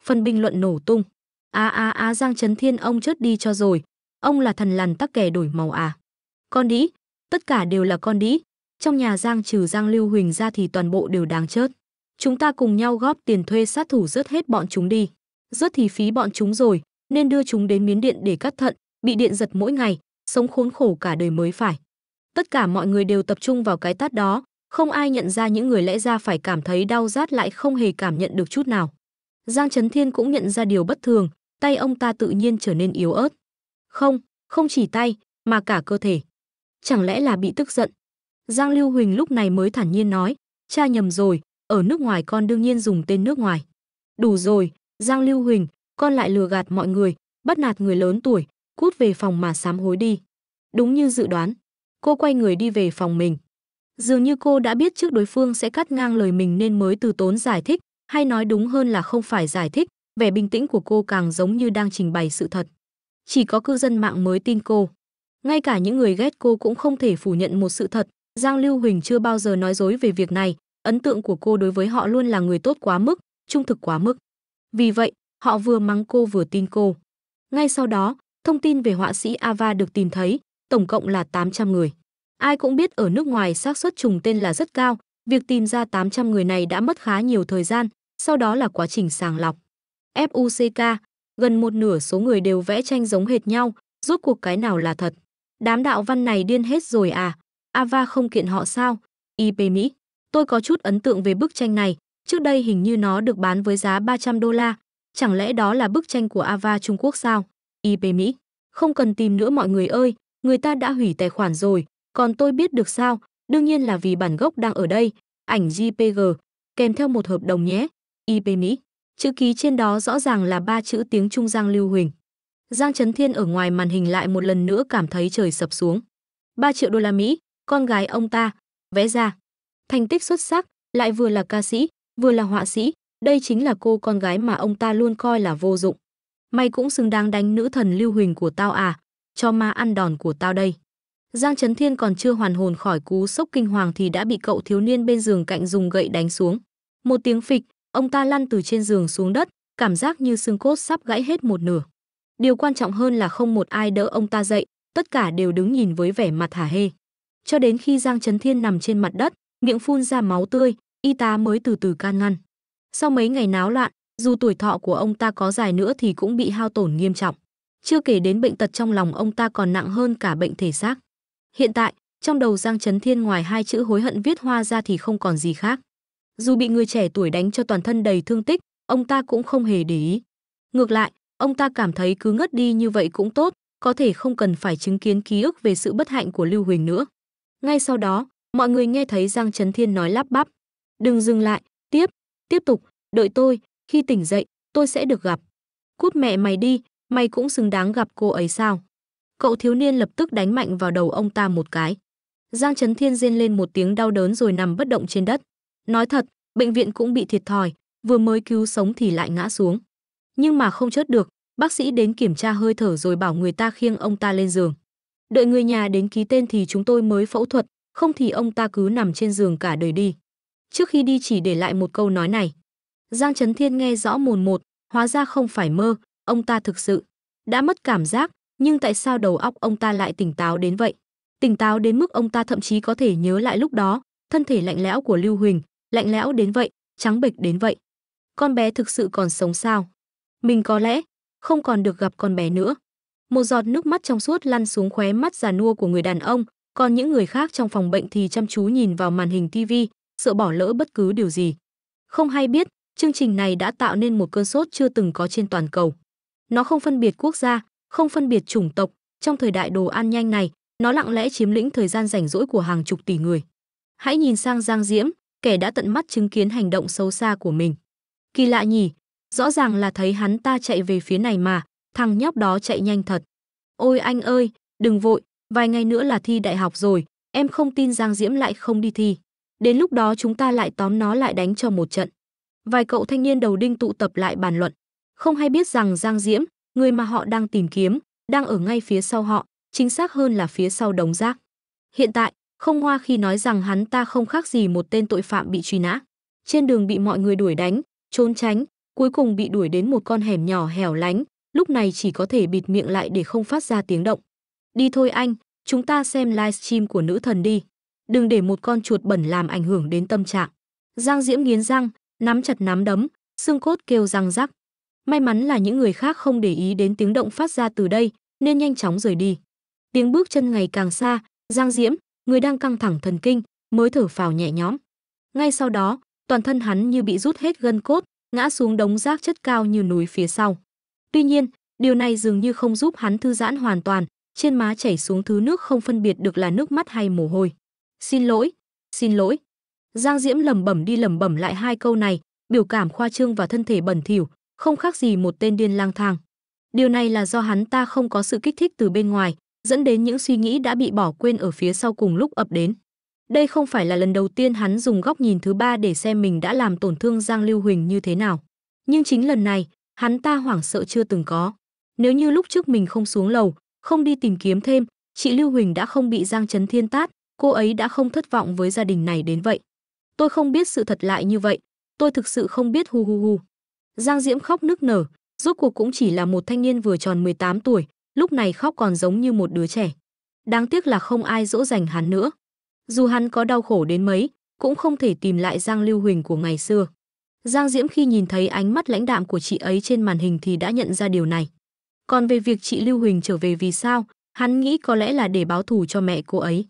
Phần bình luận nổ tung. A a a Giang Trấn Thiên ông chết đi cho rồi, ông là thần lằn tắc kè đổi màu à. Con đĩ, tất cả đều là con đĩ, trong nhà Giang trừ Giang Lưu Huỳnh ra thì toàn bộ đều đáng chết. Chúng ta cùng nhau góp tiền thuê sát thủ rớt hết bọn chúng đi. Rớt thì phí bọn chúng rồi, nên đưa chúng đến miến điện để cắt thận, bị điện giật mỗi ngày, sống khốn khổ cả đời mới phải. Tất cả mọi người đều tập trung vào cái tát đó, không ai nhận ra những người lẽ ra phải cảm thấy đau rát lại không hề cảm nhận được chút nào. Giang Trấn Thiên cũng nhận ra điều bất thường, tay ông ta tự nhiên trở nên yếu ớt. Không, không chỉ tay, mà cả cơ thể. Chẳng lẽ là bị tức giận? Giang Lưu Huỳnh lúc này mới thản nhiên nói, cha nhầm rồi, ở nước ngoài con đương nhiên dùng tên nước ngoài. Đủ rồi, Giang Lưu Huỳnh, con lại lừa gạt mọi người, bắt nạt người lớn tuổi, cút về phòng mà sám hối đi. Đúng như dự đoán, cô quay người đi về phòng mình. Dường như cô đã biết trước đối phương sẽ cắt ngang lời mình nên mới từ tốn giải thích, hay nói đúng hơn là không phải giải thích, vẻ bình tĩnh của cô càng giống như đang trình bày sự thật. Chỉ có cư dân mạng mới tin cô. Ngay cả những người ghét cô cũng không thể phủ nhận một sự thật, Giang Lưu Huỳnh chưa bao giờ nói dối về việc này, ấn tượng của cô đối với họ luôn là người tốt quá mức, trung thực quá mức. Vì vậy, họ vừa mắng cô vừa tin cô. Ngay sau đó, Thông tin về họa sĩ Ava được tìm thấy, tổng cộng là 800 người. Ai cũng biết ở nước ngoài xác suất trùng tên là rất cao, việc tìm ra 800 người này đã mất khá nhiều thời gian, sau đó là quá trình sàng lọc. FUCK, gần một nửa số người đều vẽ tranh giống hệt nhau, rốt cuộc cái nào là thật. Đám đạo văn này điên hết rồi à, Ava không kiện họ sao, IP Mỹ. Tôi có chút ấn tượng về bức tranh này, trước đây hình như nó được bán với giá 300 đô la, chẳng lẽ đó là bức tranh của Ava Trung Quốc sao? IP Mỹ. Không cần tìm nữa mọi người ơi, người ta đã hủy tài khoản rồi, còn tôi biết được sao, đương nhiên là vì bản gốc đang ở đây, ảnh JPG, kèm theo một hợp đồng nhé, IP Mỹ. Chữ ký trên đó rõ ràng là ba chữ tiếng Trung Giang Lưu Huỳnh. Giang Trấn Thiên ở ngoài màn hình lại một lần nữa cảm thấy trời sập xuống. 3 triệu đô la Mỹ, con gái ông ta, vẽ ra. Thành tích xuất sắc, lại vừa là ca sĩ, vừa là họa sĩ, đây chính là cô con gái mà ông ta luôn coi là vô dụng. Mày cũng xứng đáng đánh nữ thần lưu huỳnh của tao à, cho ma ăn đòn của tao đây. Giang Trấn Thiên còn chưa hoàn hồn khỏi cú sốc kinh hoàng thì đã bị cậu thiếu niên bên giường cạnh dùng gậy đánh xuống. Một tiếng phịch, ông ta lăn từ trên giường xuống đất, cảm giác như xương cốt sắp gãy hết một nửa. Điều quan trọng hơn là không một ai đỡ ông ta dậy, tất cả đều đứng nhìn với vẻ mặt hả hê. Cho đến khi Giang Trấn Thiên nằm trên mặt đất, miệng phun ra máu tươi, y tá mới từ từ can ngăn. Sau mấy ngày náo loạn, dù tuổi thọ của ông ta có dài nữa thì cũng bị hao tổn nghiêm trọng. Chưa kể đến bệnh tật trong lòng ông ta còn nặng hơn cả bệnh thể xác. Hiện tại, trong đầu Giang Trấn Thiên ngoài hai chữ hối hận viết hoa ra thì không còn gì khác. Dù bị người trẻ tuổi đánh cho toàn thân đầy thương tích, ông ta cũng không hề để ý. Ngược lại, ông ta cảm thấy cứ ngất đi như vậy cũng tốt, có thể không cần phải chứng kiến ký ức về sự bất hạnh của Lưu Huỳnh nữa. Ngay sau đó, mọi người nghe thấy Giang Trấn Thiên nói lắp bắp. Đừng dừng lại, tiếp, tiếp tục, đợi tôi, khi tỉnh dậy, tôi sẽ được gặp. Cút mẹ mày đi, mày cũng xứng đáng gặp cô ấy sao? Cậu thiếu niên lập tức đánh mạnh vào đầu ông ta một cái. Giang Trấn Thiên rên lên một tiếng đau đớn rồi nằm bất động trên đất. Nói thật, bệnh viện cũng bị thiệt thòi, vừa mới cứu sống thì lại ngã xuống. Nhưng mà không chết được, bác sĩ đến kiểm tra hơi thở rồi bảo người ta khiêng ông ta lên giường. Đợi người nhà đến ký tên thì chúng tôi mới phẫu thuật, không thì ông ta cứ nằm trên giường cả đời đi. Trước khi đi chỉ để lại một câu nói này. Giang Trấn Thiên nghe rõ mồn một, hóa ra không phải mơ, ông ta thực sự đã mất cảm giác, nhưng tại sao đầu óc ông ta lại tỉnh táo đến vậy? Tỉnh táo đến mức ông ta thậm chí có thể nhớ lại lúc đó, thân thể lạnh lẽo của Lưu Huỳnh, lạnh lẽo đến vậy, trắng bệch đến vậy. Con bé thực sự còn sống sao? Mình có lẽ không còn được gặp con bé nữa. Một giọt nước mắt trong suốt lăn xuống khóe mắt già nua của người đàn ông, còn những người khác trong phòng bệnh thì chăm chú nhìn vào màn hình TV, sợ bỏ lỡ bất cứ điều gì. Không hay biết, chương trình này đã tạo nên một cơn sốt chưa từng có trên toàn cầu. Nó không phân biệt quốc gia, không phân biệt chủng tộc, trong thời đại đồ ăn nhanh này, nó lặng lẽ chiếm lĩnh thời gian rảnh rỗi của hàng chục tỷ người. Hãy nhìn sang Giang Diễm, kẻ đã tận mắt chứng kiến hành động xấu xa của mình. Kỳ lạ nhỉ, rõ ràng là thấy hắn ta chạy về phía này mà, thằng nhóc đó chạy nhanh thật. Ôi anh ơi, đừng vội, vài ngày nữa là thi đại học rồi, em không tin Giang Diễm lại không đi thi. Đến lúc đó chúng ta lại tóm nó lại đánh cho một trận vài cậu thanh niên đầu đinh tụ tập lại bàn luận. Không hay biết rằng Giang Diễm, người mà họ đang tìm kiếm, đang ở ngay phía sau họ, chính xác hơn là phía sau đống rác. Hiện tại, không hoa khi nói rằng hắn ta không khác gì một tên tội phạm bị truy nã. Trên đường bị mọi người đuổi đánh, trốn tránh, cuối cùng bị đuổi đến một con hẻm nhỏ hẻo lánh, lúc này chỉ có thể bịt miệng lại để không phát ra tiếng động. Đi thôi anh, chúng ta xem livestream của nữ thần đi. Đừng để một con chuột bẩn làm ảnh hưởng đến tâm trạng. Giang Diễm nghiến răng, nắm chặt nắm đấm, xương cốt kêu răng rắc. May mắn là những người khác không để ý đến tiếng động phát ra từ đây, nên nhanh chóng rời đi. Tiếng bước chân ngày càng xa, Giang Diễm, người đang căng thẳng thần kinh, mới thở phào nhẹ nhõm. Ngay sau đó, toàn thân hắn như bị rút hết gân cốt, ngã xuống đống rác chất cao như núi phía sau. Tuy nhiên, điều này dường như không giúp hắn thư giãn hoàn toàn, trên má chảy xuống thứ nước không phân biệt được là nước mắt hay mồ hôi. Xin lỗi, xin lỗi. Giang Diễm lẩm bẩm đi lẩm bẩm lại hai câu này, biểu cảm khoa trương và thân thể bẩn thỉu, không khác gì một tên điên lang thang. Điều này là do hắn ta không có sự kích thích từ bên ngoài, dẫn đến những suy nghĩ đã bị bỏ quên ở phía sau cùng lúc ập đến. Đây không phải là lần đầu tiên hắn dùng góc nhìn thứ ba để xem mình đã làm tổn thương Giang Lưu Huỳnh như thế nào. Nhưng chính lần này, hắn ta hoảng sợ chưa từng có. Nếu như lúc trước mình không xuống lầu, không đi tìm kiếm thêm, chị Lưu Huỳnh đã không bị Giang Trấn Thiên tát, cô ấy đã không thất vọng với gia đình này đến vậy. Tôi không biết sự thật lại như vậy. Tôi thực sự không biết hu hu hu. Giang Diễm khóc nức nở, rốt cuộc cũng chỉ là một thanh niên vừa tròn 18 tuổi, lúc này khóc còn giống như một đứa trẻ. Đáng tiếc là không ai dỗ dành hắn nữa. Dù hắn có đau khổ đến mấy, cũng không thể tìm lại Giang Lưu Huỳnh của ngày xưa. Giang Diễm khi nhìn thấy ánh mắt lãnh đạm của chị ấy trên màn hình thì đã nhận ra điều này. Còn về việc chị Lưu Huỳnh trở về vì sao, hắn nghĩ có lẽ là để báo thù cho mẹ cô ấy.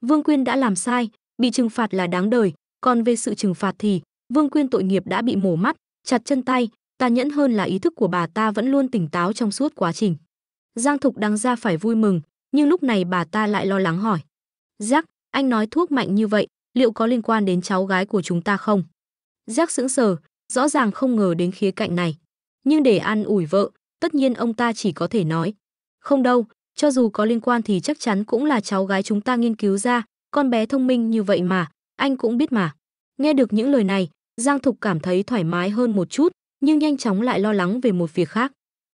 Vương Quyên đã làm sai, bị trừng phạt là đáng đời, còn về sự trừng phạt thì, Vương Quyên tội nghiệp đã bị mổ mắt, chặt chân tay, Ta nhẫn hơn là ý thức của bà ta vẫn luôn tỉnh táo trong suốt quá trình. Giang Thục đang ra phải vui mừng, nhưng lúc này bà ta lại lo lắng hỏi. Giác, anh nói thuốc mạnh như vậy, liệu có liên quan đến cháu gái của chúng ta không? Giác sững sờ, rõ ràng không ngờ đến khía cạnh này. Nhưng để an ủi vợ, tất nhiên ông ta chỉ có thể nói. Không đâu, cho dù có liên quan thì chắc chắn cũng là cháu gái chúng ta nghiên cứu ra, con bé thông minh như vậy mà, anh cũng biết mà. Nghe được những lời này, Giang Thục cảm thấy thoải mái hơn một chút, nhưng nhanh chóng lại lo lắng về một việc khác.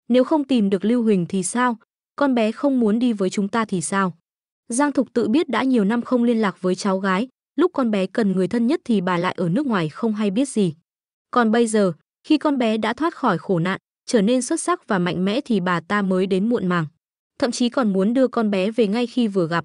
Nếu không tìm được Lưu Huỳnh thì sao? Con bé không muốn đi với chúng ta thì sao? Giang Thục tự biết đã nhiều năm không liên lạc với cháu gái, lúc con bé cần người thân nhất thì bà lại ở nước ngoài không hay biết gì. Còn bây giờ, khi con bé đã thoát khỏi khổ nạn, trở nên xuất sắc và mạnh mẽ thì bà ta mới đến muộn màng. Thậm chí còn muốn đưa con bé về ngay khi vừa gặp.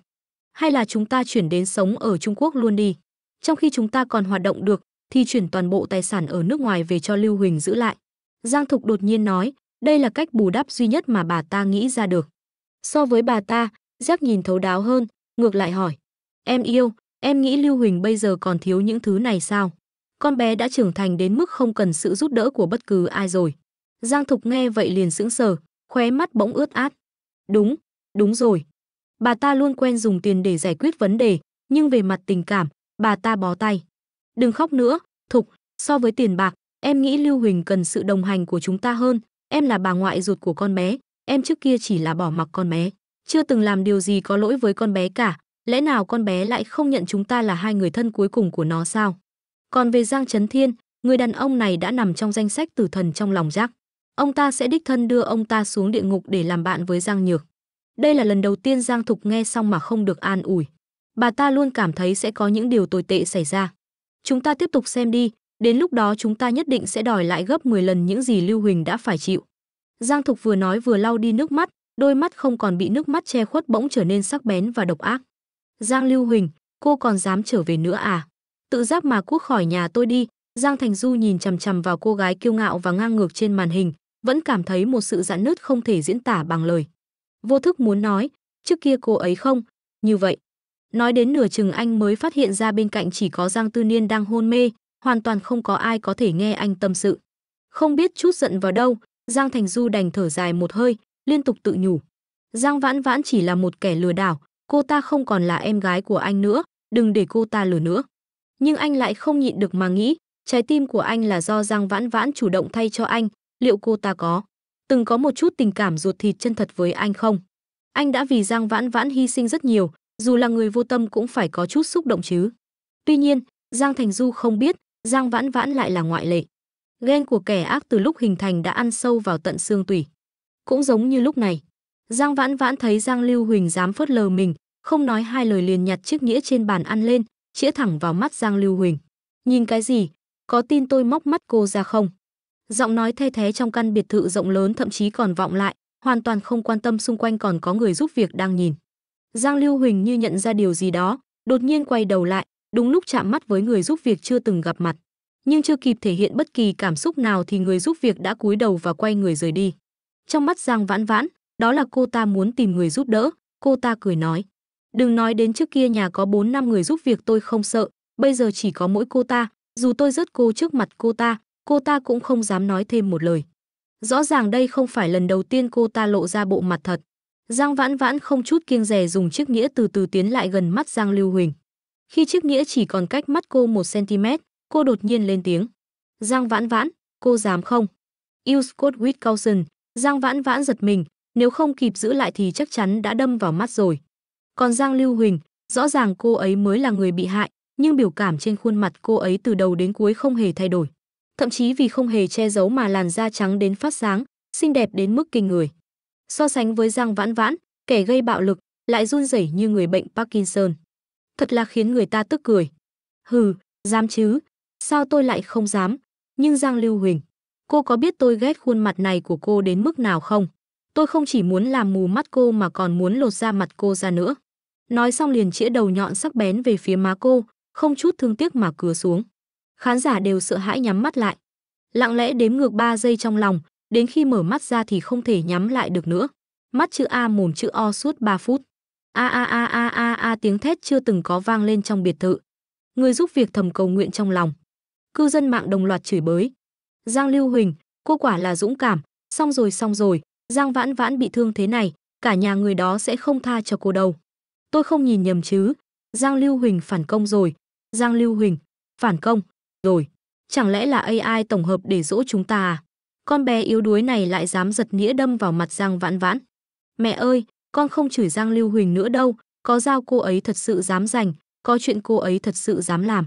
Hay là chúng ta chuyển đến sống ở Trung Quốc luôn đi. Trong khi chúng ta còn hoạt động được, thì chuyển toàn bộ tài sản ở nước ngoài về cho Lưu Huỳnh giữ lại. Giang Thục đột nhiên nói, đây là cách bù đắp duy nhất mà bà ta nghĩ ra được. So với bà ta, Giác nhìn thấu đáo hơn, ngược lại hỏi. Em yêu, em nghĩ Lưu Huỳnh bây giờ còn thiếu những thứ này sao? Con bé đã trưởng thành đến mức không cần sự giúp đỡ của bất cứ ai rồi. Giang Thục nghe vậy liền sững sờ, khóe mắt bỗng ướt át. Đúng, đúng rồi. Bà ta luôn quen dùng tiền để giải quyết vấn đề, nhưng về mặt tình cảm, bà ta bó tay. Đừng khóc nữa, Thục, so với tiền bạc, em nghĩ Lưu Huỳnh cần sự đồng hành của chúng ta hơn, em là bà ngoại ruột của con bé, em trước kia chỉ là bỏ mặc con bé, chưa từng làm điều gì có lỗi với con bé cả, lẽ nào con bé lại không nhận chúng ta là hai người thân cuối cùng của nó sao? Còn về Giang Trấn Thiên, người đàn ông này đã nằm trong danh sách tử thần trong lòng Jack. Ông ta sẽ đích thân đưa ông ta xuống địa ngục để làm bạn với Giang Nhược. Đây là lần đầu tiên Giang Thục nghe xong mà không được an ủi bà ta luôn cảm thấy sẽ có những điều tồi tệ xảy ra. Chúng ta tiếp tục xem đi, đến lúc đó chúng ta nhất định sẽ đòi lại gấp 10 lần những gì Lưu Huỳnh đã phải chịu. Giang Thục vừa nói vừa lau đi nước mắt, đôi mắt không còn bị nước mắt che khuất bỗng trở nên sắc bén và độc ác. Giang Lưu Huỳnh, cô còn dám trở về nữa à? Tự giác mà cút khỏi nhà tôi đi, Giang Thành Du nhìn chằm chằm vào cô gái kiêu ngạo và ngang ngược trên màn hình, vẫn cảm thấy một sự giãn nứt không thể diễn tả bằng lời. Vô thức muốn nói, trước kia cô ấy không, như vậy, Nói đến nửa chừng anh mới phát hiện ra bên cạnh chỉ có Giang Tư Niên đang hôn mê, hoàn toàn không có ai có thể nghe anh tâm sự. Không biết chút giận vào đâu, Giang Thành Du đành thở dài một hơi, liên tục tự nhủ. Giang Vãn Vãn chỉ là một kẻ lừa đảo, cô ta không còn là em gái của anh nữa, đừng để cô ta lừa nữa. Nhưng anh lại không nhịn được mà nghĩ, trái tim của anh là do Giang Vãn Vãn chủ động thay cho anh, liệu cô ta có từng có một chút tình cảm ruột thịt chân thật với anh không? Anh đã vì Giang Vãn Vãn hy sinh rất nhiều, dù là người vô tâm cũng phải có chút xúc động chứ. Tuy nhiên, Giang Thành Du không biết, Giang Vãn Vãn lại là ngoại lệ. Ghen của kẻ ác từ lúc hình thành đã ăn sâu vào tận xương tủy. Cũng giống như lúc này, Giang Vãn Vãn thấy Giang Lưu Huỳnh dám phớt lờ mình, không nói hai lời liền nhặt chiếc nghĩa trên bàn ăn lên, chĩa thẳng vào mắt Giang Lưu Huỳnh. Nhìn cái gì? Có tin tôi móc mắt cô ra không? Giọng nói thay thế trong căn biệt thự rộng lớn thậm chí còn vọng lại, hoàn toàn không quan tâm xung quanh còn có người giúp việc đang nhìn. Giang Lưu Huỳnh như nhận ra điều gì đó, đột nhiên quay đầu lại, đúng lúc chạm mắt với người giúp việc chưa từng gặp mặt. Nhưng chưa kịp thể hiện bất kỳ cảm xúc nào thì người giúp việc đã cúi đầu và quay người rời đi. Trong mắt Giang Vãn Vãn, đó là cô ta muốn tìm người giúp đỡ, cô ta cười nói. Đừng nói đến trước kia nhà có 4 năm người giúp việc tôi không sợ, bây giờ chỉ có mỗi cô ta, dù tôi rớt cô trước mặt cô ta, cô ta cũng không dám nói thêm một lời. Rõ ràng đây không phải lần đầu tiên cô ta lộ ra bộ mặt thật. Giang Vãn Vãn không chút kiêng rẻ dùng chiếc nghĩa từ từ tiến lại gần mắt Giang Lưu Huỳnh. Khi chiếc nghĩa chỉ còn cách mắt cô 1 cm, cô đột nhiên lên tiếng. "Giang Vãn Vãn, cô dám không?" Yêu Scott Whitcauson, Giang Vãn Vãn giật mình, nếu không kịp giữ lại thì chắc chắn đã đâm vào mắt rồi. Còn Giang Lưu Huỳnh, rõ ràng cô ấy mới là người bị hại, nhưng biểu cảm trên khuôn mặt cô ấy từ đầu đến cuối không hề thay đổi. Thậm chí vì không hề che giấu mà làn da trắng đến phát sáng, xinh đẹp đến mức kinh người. So sánh với Giang Vãn Vãn, kẻ gây bạo lực lại run rẩy như người bệnh Parkinson. Thật là khiến người ta tức cười. Hừ, dám chứ? Sao tôi lại không dám? Nhưng Giang Lưu Huỳnh, cô có biết tôi ghét khuôn mặt này của cô đến mức nào không? Tôi không chỉ muốn làm mù mắt cô mà còn muốn lột da mặt cô ra nữa. Nói xong liền chĩa đầu nhọn sắc bén về phía má cô, không chút thương tiếc mà cứa xuống. Khán giả đều sợ hãi nhắm mắt lại. Lặng lẽ đếm ngược 3 giây trong lòng, đến khi mở mắt ra thì không thể nhắm lại được nữa. Mắt chữ A mồm chữ O suốt 3 phút. A a a a a a tiếng thét chưa từng có vang lên trong biệt thự. Người giúp việc thầm cầu nguyện trong lòng. Cư dân mạng đồng loạt chửi bới. Giang Lưu Huỳnh, cô quả là dũng cảm, xong rồi xong rồi, Giang Vãn Vãn bị thương thế này, cả nhà người đó sẽ không tha cho cô đâu. Tôi không nhìn nhầm chứ, Giang Lưu Huỳnh phản công rồi, Giang Lưu Huỳnh, phản công, rồi. Chẳng lẽ là AI tổng hợp để dỗ chúng ta à? con bé yếu đuối này lại dám giật nĩa đâm vào mặt Giang Vãn Vãn. Mẹ ơi, con không chửi Giang Lưu Huỳnh nữa đâu, có dao cô ấy thật sự dám giành, có chuyện cô ấy thật sự dám làm.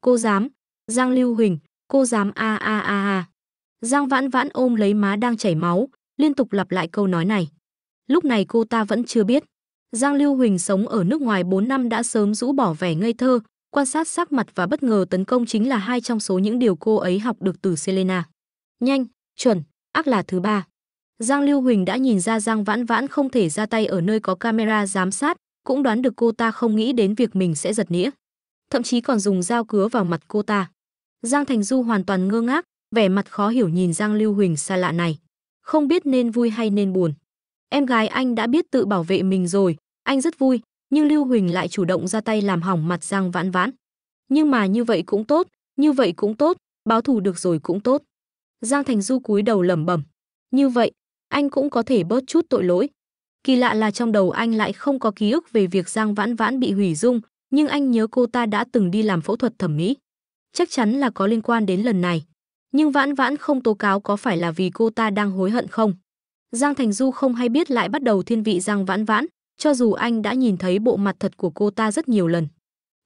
Cô dám, Giang Lưu Huỳnh, cô dám a a a a. Giang Vãn Vãn ôm lấy má đang chảy máu, liên tục lặp lại câu nói này. Lúc này cô ta vẫn chưa biết. Giang Lưu Huỳnh sống ở nước ngoài 4 năm đã sớm rũ bỏ vẻ ngây thơ, quan sát sắc mặt và bất ngờ tấn công chính là hai trong số những điều cô ấy học được từ Selena. Nhanh, chuẩn, ác là thứ ba. Giang Lưu Huỳnh đã nhìn ra Giang Vãn Vãn không thể ra tay ở nơi có camera giám sát, cũng đoán được cô ta không nghĩ đến việc mình sẽ giật nĩa. Thậm chí còn dùng dao cứa vào mặt cô ta. Giang Thành Du hoàn toàn ngơ ngác, vẻ mặt khó hiểu nhìn Giang Lưu Huỳnh xa lạ này. Không biết nên vui hay nên buồn. Em gái anh đã biết tự bảo vệ mình rồi, anh rất vui, nhưng Lưu Huỳnh lại chủ động ra tay làm hỏng mặt Giang Vãn Vãn. Nhưng mà như vậy cũng tốt, như vậy cũng tốt, báo thù được rồi cũng tốt. Giang Thành Du cúi đầu lẩm bẩm. Như vậy, anh cũng có thể bớt chút tội lỗi. Kỳ lạ là trong đầu anh lại không có ký ức về việc Giang Vãn Vãn bị hủy dung, nhưng anh nhớ cô ta đã từng đi làm phẫu thuật thẩm mỹ. Chắc chắn là có liên quan đến lần này. Nhưng Vãn Vãn không tố cáo có phải là vì cô ta đang hối hận không? Giang Thành Du không hay biết lại bắt đầu thiên vị Giang Vãn Vãn, cho dù anh đã nhìn thấy bộ mặt thật của cô ta rất nhiều lần.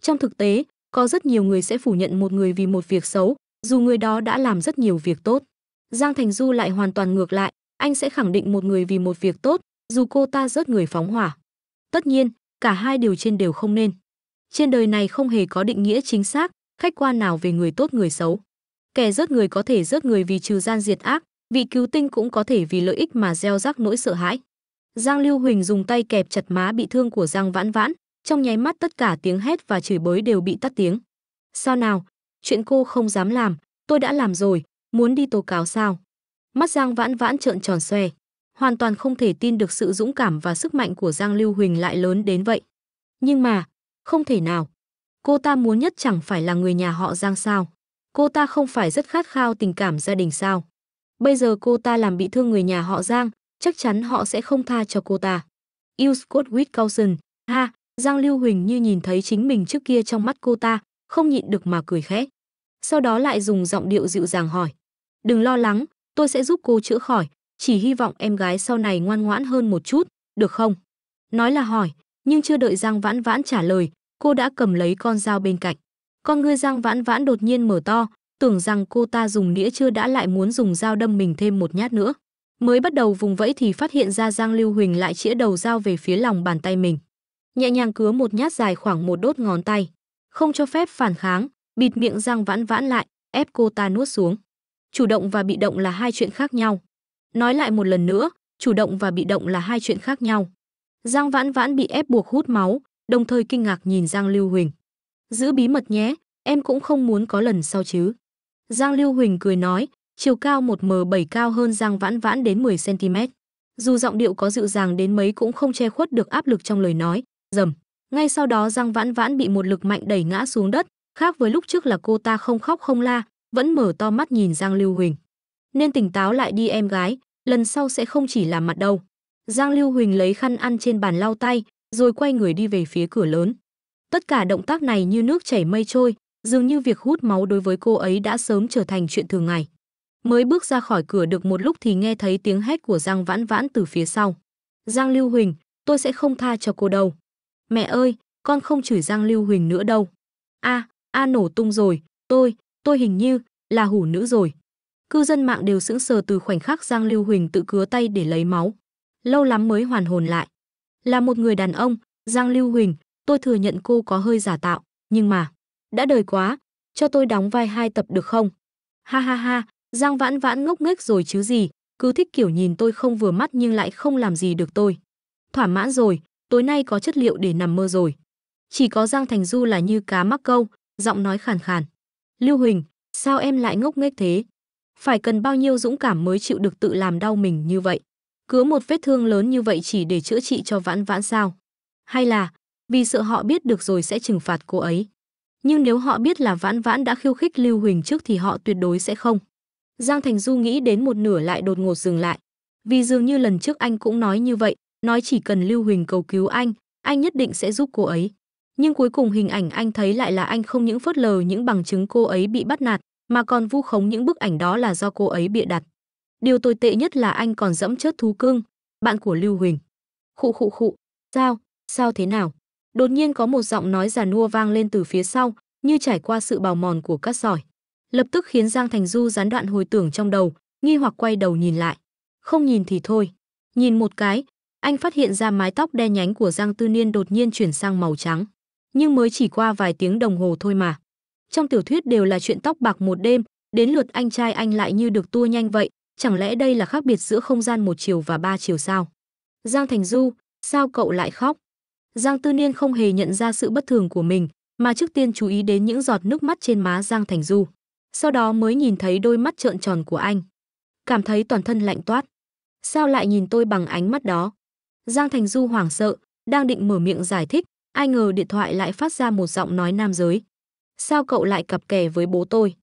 Trong thực tế, có rất nhiều người sẽ phủ nhận một người vì một việc xấu, dù người đó đã làm rất nhiều việc tốt. Giang Thành Du lại hoàn toàn ngược lại, anh sẽ khẳng định một người vì một việc tốt, dù cô ta rớt người phóng hỏa. Tất nhiên, cả hai điều trên đều không nên. Trên đời này không hề có định nghĩa chính xác, khách quan nào về người tốt người xấu. Kẻ rớt người có thể rớt người vì trừ gian diệt ác, vị cứu tinh cũng có thể vì lợi ích mà gieo rắc nỗi sợ hãi. Giang Lưu Huỳnh dùng tay kẹp chặt má bị thương của Giang Vãn Vãn, trong nháy mắt tất cả tiếng hét và chửi bới đều bị tắt tiếng. Sao nào, chuyện cô không dám làm, tôi đã làm rồi, muốn đi tố cáo sao? Mắt Giang Vãn Vãn trợn tròn xoe, hoàn toàn không thể tin được sự dũng cảm và sức mạnh của Giang Lưu Huỳnh lại lớn đến vậy. Nhưng mà, không thể nào. Cô ta muốn nhất chẳng phải là người nhà họ Giang sao? Cô ta không phải rất khát khao tình cảm gia đình sao? Bây giờ cô ta làm bị thương người nhà họ Giang, chắc chắn họ sẽ không tha cho cô ta. Yêu Scott Whitcauson, ha, Giang Lưu Huỳnh như nhìn thấy chính mình trước kia trong mắt cô ta, không nhịn được mà cười khẽ. Sau đó lại dùng giọng điệu dịu dàng hỏi. Đừng lo lắng, tôi sẽ giúp cô chữa khỏi, chỉ hy vọng em gái sau này ngoan ngoãn hơn một chút, được không? Nói là hỏi, nhưng chưa đợi Giang Vãn Vãn trả lời, cô đã cầm lấy con dao bên cạnh. Con ngươi Giang Vãn Vãn đột nhiên mở to, tưởng rằng cô ta dùng đĩa chưa đã lại muốn dùng dao đâm mình thêm một nhát nữa. Mới bắt đầu vùng vẫy thì phát hiện ra Giang Lưu Huỳnh lại chĩa đầu dao về phía lòng bàn tay mình. Nhẹ nhàng cứa một nhát dài khoảng một đốt ngón tay không cho phép phản kháng, bịt miệng răng vãn vãn lại, ép cô ta nuốt xuống. Chủ động và bị động là hai chuyện khác nhau. Nói lại một lần nữa, chủ động và bị động là hai chuyện khác nhau. Giang Vãn Vãn bị ép buộc hút máu, đồng thời kinh ngạc nhìn Giang Lưu Huỳnh. Giữ bí mật nhé, em cũng không muốn có lần sau chứ. Giang Lưu Huỳnh cười nói, chiều cao 1m7 cao hơn Giang Vãn Vãn đến 10cm. Dù giọng điệu có dịu dàng đến mấy cũng không che khuất được áp lực trong lời nói, dầm. Ngay sau đó Giang Vãn Vãn bị một lực mạnh đẩy ngã xuống đất, khác với lúc trước là cô ta không khóc không la, vẫn mở to mắt nhìn Giang Lưu Huỳnh. Nên tỉnh táo lại đi em gái, lần sau sẽ không chỉ làm mặt đâu. Giang Lưu Huỳnh lấy khăn ăn trên bàn lau tay, rồi quay người đi về phía cửa lớn. Tất cả động tác này như nước chảy mây trôi, dường như việc hút máu đối với cô ấy đã sớm trở thành chuyện thường ngày. Mới bước ra khỏi cửa được một lúc thì nghe thấy tiếng hét của Giang Vãn Vãn từ phía sau. Giang Lưu Huỳnh, tôi sẽ không tha cho cô đâu. Mẹ ơi, con không chửi Giang Lưu Huỳnh nữa đâu. A, à, A à nổ tung rồi, tôi, tôi hình như là hủ nữ rồi. Cư dân mạng đều sững sờ từ khoảnh khắc Giang Lưu Huỳnh tự cứa tay để lấy máu. Lâu lắm mới hoàn hồn lại. Là một người đàn ông, Giang Lưu Huỳnh, tôi thừa nhận cô có hơi giả tạo, nhưng mà, đã đời quá, cho tôi đóng vai hai tập được không? Ha ha ha, Giang Vãn Vãn ngốc nghếch rồi chứ gì, cứ thích kiểu nhìn tôi không vừa mắt nhưng lại không làm gì được tôi. Thỏa mãn rồi, tối nay có chất liệu để nằm mơ rồi. Chỉ có Giang Thành Du là như cá mắc câu, giọng nói khàn khàn. Lưu Huỳnh, sao em lại ngốc nghếch thế? Phải cần bao nhiêu dũng cảm mới chịu được tự làm đau mình như vậy? Cứ một vết thương lớn như vậy chỉ để chữa trị cho vãn vãn sao? Hay là, vì sợ họ biết được rồi sẽ trừng phạt cô ấy? Nhưng nếu họ biết là vãn vãn đã khiêu khích Lưu Huỳnh trước thì họ tuyệt đối sẽ không. Giang Thành Du nghĩ đến một nửa lại đột ngột dừng lại. Vì dường như lần trước anh cũng nói như vậy, nói chỉ cần Lưu Huỳnh cầu cứu anh, anh nhất định sẽ giúp cô ấy. Nhưng cuối cùng hình ảnh anh thấy lại là anh không những phớt lờ những bằng chứng cô ấy bị bắt nạt, mà còn vu khống những bức ảnh đó là do cô ấy bịa đặt. Điều tồi tệ nhất là anh còn dẫm chớt thú cưng, bạn của Lưu Huỳnh. Khụ khụ khụ, sao, sao thế nào? Đột nhiên có một giọng nói già nua vang lên từ phía sau, như trải qua sự bào mòn của cát sỏi. Lập tức khiến Giang Thành Du gián đoạn hồi tưởng trong đầu, nghi hoặc quay đầu nhìn lại. Không nhìn thì thôi, nhìn một cái, anh phát hiện ra mái tóc đen nhánh của Giang Tư Niên đột nhiên chuyển sang màu trắng. Nhưng mới chỉ qua vài tiếng đồng hồ thôi mà. Trong tiểu thuyết đều là chuyện tóc bạc một đêm, đến lượt anh trai anh lại như được tua nhanh vậy, chẳng lẽ đây là khác biệt giữa không gian một chiều và ba chiều sao? Giang Thành Du, sao cậu lại khóc? Giang Tư Niên không hề nhận ra sự bất thường của mình, mà trước tiên chú ý đến những giọt nước mắt trên má Giang Thành Du. Sau đó mới nhìn thấy đôi mắt trợn tròn của anh. Cảm thấy toàn thân lạnh toát. Sao lại nhìn tôi bằng ánh mắt đó? Giang Thành Du hoảng sợ, đang định mở miệng giải thích, ai ngờ điện thoại lại phát ra một giọng nói nam giới. Sao cậu lại cặp kè với bố tôi?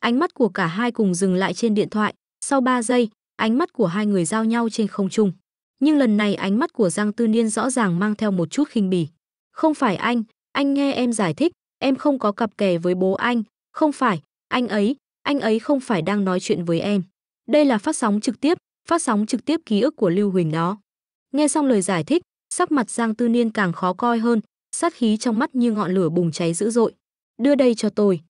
Ánh mắt của cả hai cùng dừng lại trên điện thoại, sau 3 giây, ánh mắt của hai người giao nhau trên không trung. Nhưng lần này ánh mắt của Giang Tư Niên rõ ràng mang theo một chút khinh bỉ. Không phải anh, anh nghe em giải thích, em không có cặp kè với bố anh, không phải, anh ấy, anh ấy không phải đang nói chuyện với em. Đây là phát sóng trực tiếp, phát sóng trực tiếp ký ức của Lưu Huỳnh đó. Nghe xong lời giải thích, sắc mặt Giang Tư Niên càng khó coi hơn, sát khí trong mắt như ngọn lửa bùng cháy dữ dội. Đưa đây cho tôi.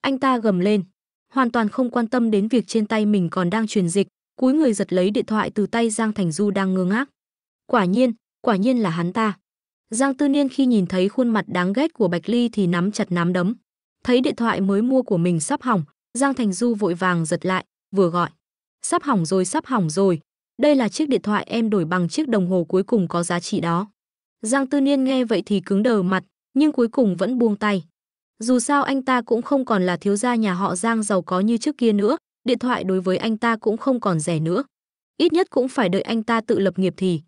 Anh ta gầm lên, hoàn toàn không quan tâm đến việc trên tay mình còn đang truyền dịch, cúi người giật lấy điện thoại từ tay Giang Thành Du đang ngơ ngác. Quả nhiên, quả nhiên là hắn ta. Giang Tư Niên khi nhìn thấy khuôn mặt đáng ghét của Bạch Ly thì nắm chặt nắm đấm. Thấy điện thoại mới mua của mình sắp hỏng, Giang Thành Du vội vàng giật lại, vừa gọi. Sắp hỏng rồi, sắp hỏng rồi, đây là chiếc điện thoại em đổi bằng chiếc đồng hồ cuối cùng có giá trị đó. Giang Tư Niên nghe vậy thì cứng đờ mặt, nhưng cuối cùng vẫn buông tay. Dù sao anh ta cũng không còn là thiếu gia nhà họ Giang giàu có như trước kia nữa, điện thoại đối với anh ta cũng không còn rẻ nữa. Ít nhất cũng phải đợi anh ta tự lập nghiệp thì.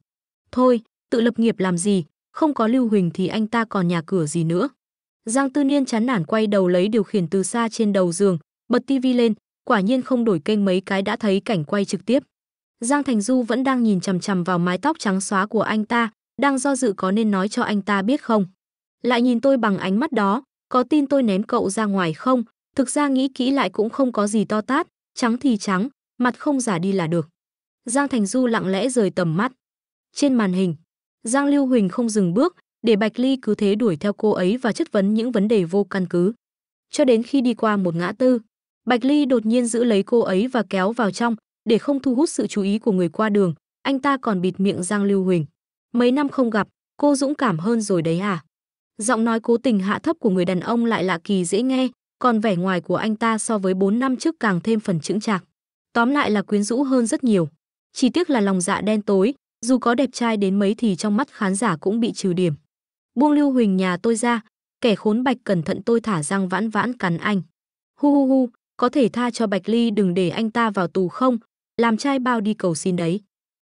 Thôi, tự lập nghiệp làm gì, không có Lưu Huỳnh thì anh ta còn nhà cửa gì nữa. Giang Tư Niên chán nản quay đầu lấy điều khiển từ xa trên đầu giường, bật tivi lên, quả nhiên không đổi kênh mấy cái đã thấy cảnh quay trực tiếp. Giang Thành Du vẫn đang nhìn chằm chằm vào mái tóc trắng xóa của anh ta, đang do dự có nên nói cho anh ta biết không. Lại nhìn tôi bằng ánh mắt đó, có tin tôi ném cậu ra ngoài không? Thực ra nghĩ kỹ lại cũng không có gì to tát, trắng thì trắng, mặt không giả đi là được. Giang Thành Du lặng lẽ rời tầm mắt. Trên màn hình, Giang Lưu Huỳnh không dừng bước, để Bạch Ly cứ thế đuổi theo cô ấy và chất vấn những vấn đề vô căn cứ. Cho đến khi đi qua một ngã tư, Bạch Ly đột nhiên giữ lấy cô ấy và kéo vào trong, để không thu hút sự chú ý của người qua đường, anh ta còn bịt miệng Giang Lưu Huỳnh. Mấy năm không gặp, cô dũng cảm hơn rồi đấy à? Giọng nói cố tình hạ thấp của người đàn ông lại lạ kỳ dễ nghe, còn vẻ ngoài của anh ta so với 4 năm trước càng thêm phần chững chạc. Tóm lại là quyến rũ hơn rất nhiều. Chỉ tiếc là lòng dạ đen tối, dù có đẹp trai đến mấy thì trong mắt khán giả cũng bị trừ điểm. Buông Lưu Huỳnh nhà tôi ra, kẻ khốn Bạch cẩn thận tôi thả răng vãn vãn cắn anh. Hu hu hu, có thể tha cho Bạch Ly đừng để anh ta vào tù không, làm trai bao đi cầu xin đấy.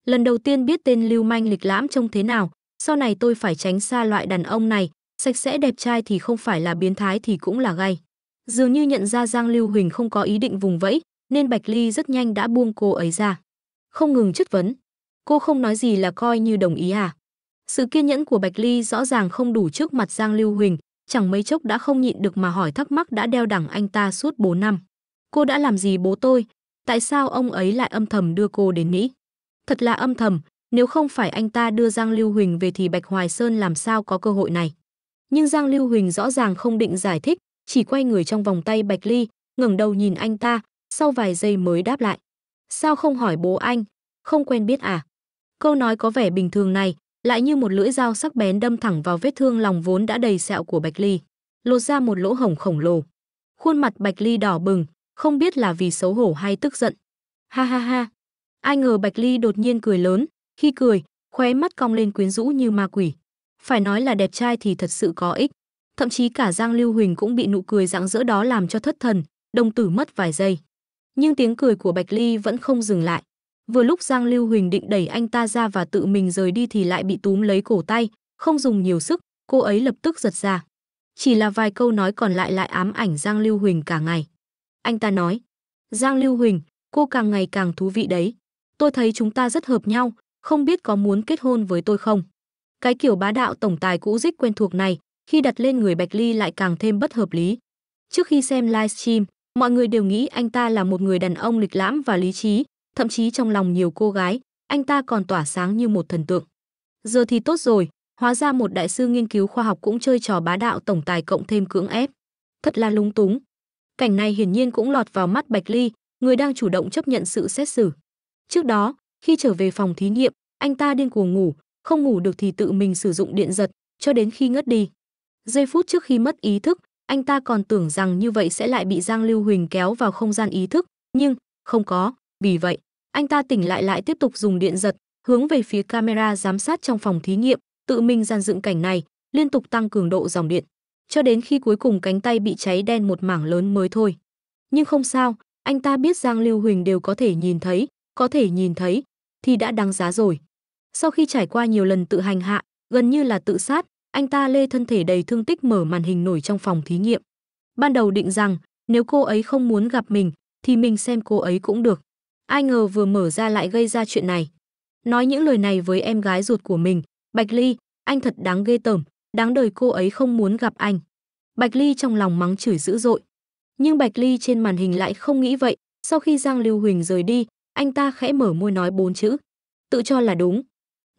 Lần đầu tiên biết tên lưu manh lịch lãm trông thế nào, sau này tôi phải tránh xa loại đàn ông này, sạch sẽ đẹp trai thì không phải là biến thái thì cũng là gay. Dường như nhận ra Giang Lưu Huỳnh không có ý định vùng vẫy, nên Bạch Ly rất nhanh đã buông cô ấy ra. Không ngừng chất vấn. Cô không nói gì là coi như đồng ý à? Sự kiên nhẫn của Bạch Ly rõ ràng không đủ trước mặt Giang Lưu Huỳnh, chẳng mấy chốc đã không nhịn được mà hỏi thắc mắc đã đeo đẳng anh ta suốt 4 năm. Cô đã làm gì bố tôi, tại sao ông ấy lại âm thầm đưa cô đến Mỹ. Thật là âm thầm, nếu không phải anh ta đưa Giang Lưu Huỳnh về thì Bạch Hoài Sơn làm sao có cơ hội này. Nhưng Giang Lưu Huỳnh rõ ràng không định giải thích, chỉ quay người trong vòng tay Bạch Ly, ngẩng đầu nhìn anh ta, sau vài giây mới đáp lại. Sao không hỏi bố anh, không quen biết à? Câu nói có vẻ bình thường này, lại như một lưỡi dao sắc bén đâm thẳng vào vết thương lòng vốn đã đầy sẹo của Bạch Ly, lột ra một lỗ hổng khổng lồ. Khuôn mặt Bạch Ly đỏ bừng, không biết là vì xấu hổ hay tức giận. Ha ha ha. Ai ngờ Bạch Ly đột nhiên cười lớn, khi cười, khóe mắt cong lên quyến rũ như ma quỷ. Phải nói là đẹp trai thì thật sự có ích. Thậm chí cả Giang Lưu Huỳnh cũng bị nụ cười rạng rỡ đó làm cho thất thần, đồng tử mất vài giây. Nhưng tiếng cười của Bạch Ly vẫn không dừng lại. Vừa lúc Giang Lưu Huỳnh định đẩy anh ta ra và tự mình rời đi thì lại bị túm lấy cổ tay, không dùng nhiều sức, cô ấy lập tức giật ra. Chỉ là vài câu nói còn lại lại ám ảnh Giang Lưu Huỳnh cả ngày. Anh ta nói, Giang Lưu Huỳnh, cô càng ngày càng thú vị đấy. Tôi thấy chúng ta rất hợp nhau, không biết có muốn kết hôn với tôi không? Cái kiểu bá đạo tổng tài cũ dích quen thuộc này, khi đặt lên người Bạch Ly lại càng thêm bất hợp lý. Trước khi xem livestream, mọi người đều nghĩ anh ta là một người đàn ông lịch lãm và lý trí, thậm chí trong lòng nhiều cô gái, anh ta còn tỏa sáng như một thần tượng. Giờ thì tốt rồi, hóa ra một đại sư nghiên cứu khoa học cũng chơi trò bá đạo tổng tài cộng thêm cưỡng ép. Thật là lúng túng, Cảnh này hiển nhiên cũng lọt vào mắt Bạch Ly, người đang chủ động chấp nhận sự xét xử. Trước đó, khi trở về phòng thí nghiệm, anh ta điên cuồng ngủ, không ngủ được thì tự mình sử dụng điện giật cho đến khi ngất đi. Giây phút trước khi mất ý thức, anh ta còn tưởng rằng như vậy sẽ lại bị Giang Lưu Huỳnh kéo vào không gian ý thức, nhưng không có, vì vậy, anh ta tỉnh lại lại tiếp tục dùng điện giật, hướng về phía camera giám sát trong phòng thí nghiệm, tự mình dàn dựng cảnh này, liên tục tăng cường độ dòng điện cho đến khi cuối cùng cánh tay bị cháy đen một mảng lớn mới thôi. Nhưng không sao, anh ta biết Giang Lưu Huỳnh đều có thể nhìn thấy, có thể nhìn thấy, thì đã đáng giá rồi. Sau khi trải qua nhiều lần tự hành hạ, gần như là tự sát, anh ta lê thân thể đầy thương tích mở màn hình nổi trong phòng thí nghiệm. Ban đầu định rằng, nếu cô ấy không muốn gặp mình, thì mình xem cô ấy cũng được. Ai ngờ vừa mở ra lại gây ra chuyện này. Nói những lời này với em gái ruột của mình, Bạch Ly, anh thật đáng ghê tởm, Đáng đời cô ấy không muốn gặp anh. Bạch Ly trong lòng mắng chửi dữ dội. Nhưng Bạch Ly trên màn hình lại không nghĩ vậy. Sau khi Giang Lưu Huỳnh rời đi, anh ta khẽ mở môi nói bốn chữ. Tự cho là đúng.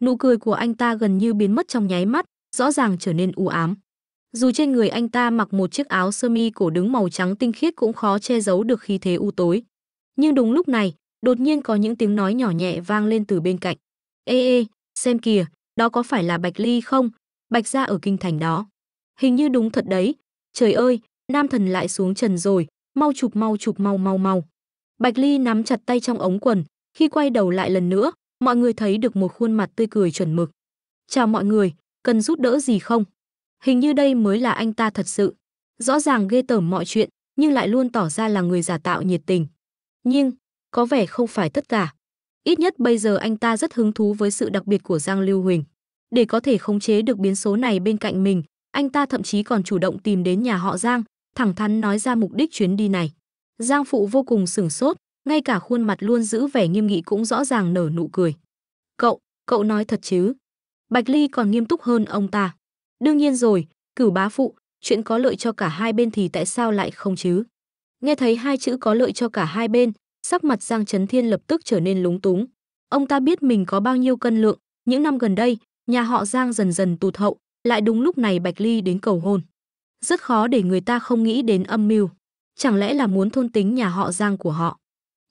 Nụ cười của anh ta gần như biến mất trong nháy mắt, rõ ràng trở nên u ám. Dù trên người anh ta mặc một chiếc áo sơ mi cổ đứng màu trắng tinh khiết cũng khó che giấu được khí thế u tối. Nhưng đúng lúc này, đột nhiên có những tiếng nói nhỏ nhẹ vang lên từ bên cạnh. Ê ê, xem kìa, đó có phải là Bạch Ly không? Bạch gia ở kinh thành đó. Hình như đúng thật đấy. Trời ơi, nam thần lại xuống trần rồi, mau chụp mau chụp mau mau mau. Bạch Ly nắm chặt tay trong ống quần, khi quay đầu lại lần nữa, mọi người thấy được một khuôn mặt tươi cười chuẩn mực. Chào mọi người, cần giúp đỡ gì không? Hình như đây mới là anh ta thật sự. Rõ ràng ghê tởm mọi chuyện, nhưng lại luôn tỏ ra là người giả tạo nhiệt tình. Nhưng, có vẻ không phải tất cả. Ít nhất bây giờ anh ta rất hứng thú với sự đặc biệt của Giang Lưu Huỳnh. Để có thể khống chế được biến số này bên cạnh mình, anh ta thậm chí còn chủ động tìm đến nhà họ Giang, thẳng thắn nói ra mục đích chuyến đi này. Giang phụ vô cùng sửng sốt, ngay cả khuôn mặt luôn giữ vẻ nghiêm nghị cũng rõ ràng nở nụ cười. Cậu, cậu nói thật chứ? Bạch Ly còn nghiêm túc hơn ông ta. Đương nhiên rồi, cửu bá phụ, chuyện có lợi cho cả hai bên thì tại sao lại không chứ? Nghe thấy hai chữ có lợi cho cả hai bên, sắc mặt Giang Trấn Thiên lập tức trở nên lúng túng. Ông ta biết mình có bao nhiêu cân lượng, những năm gần đây, Nhà họ Giang dần dần tụt hậu, lại đúng lúc này Bạch Ly đến cầu hôn. Rất khó để người ta không nghĩ đến âm mưu. Chẳng lẽ là muốn thôn tính nhà họ Giang của họ?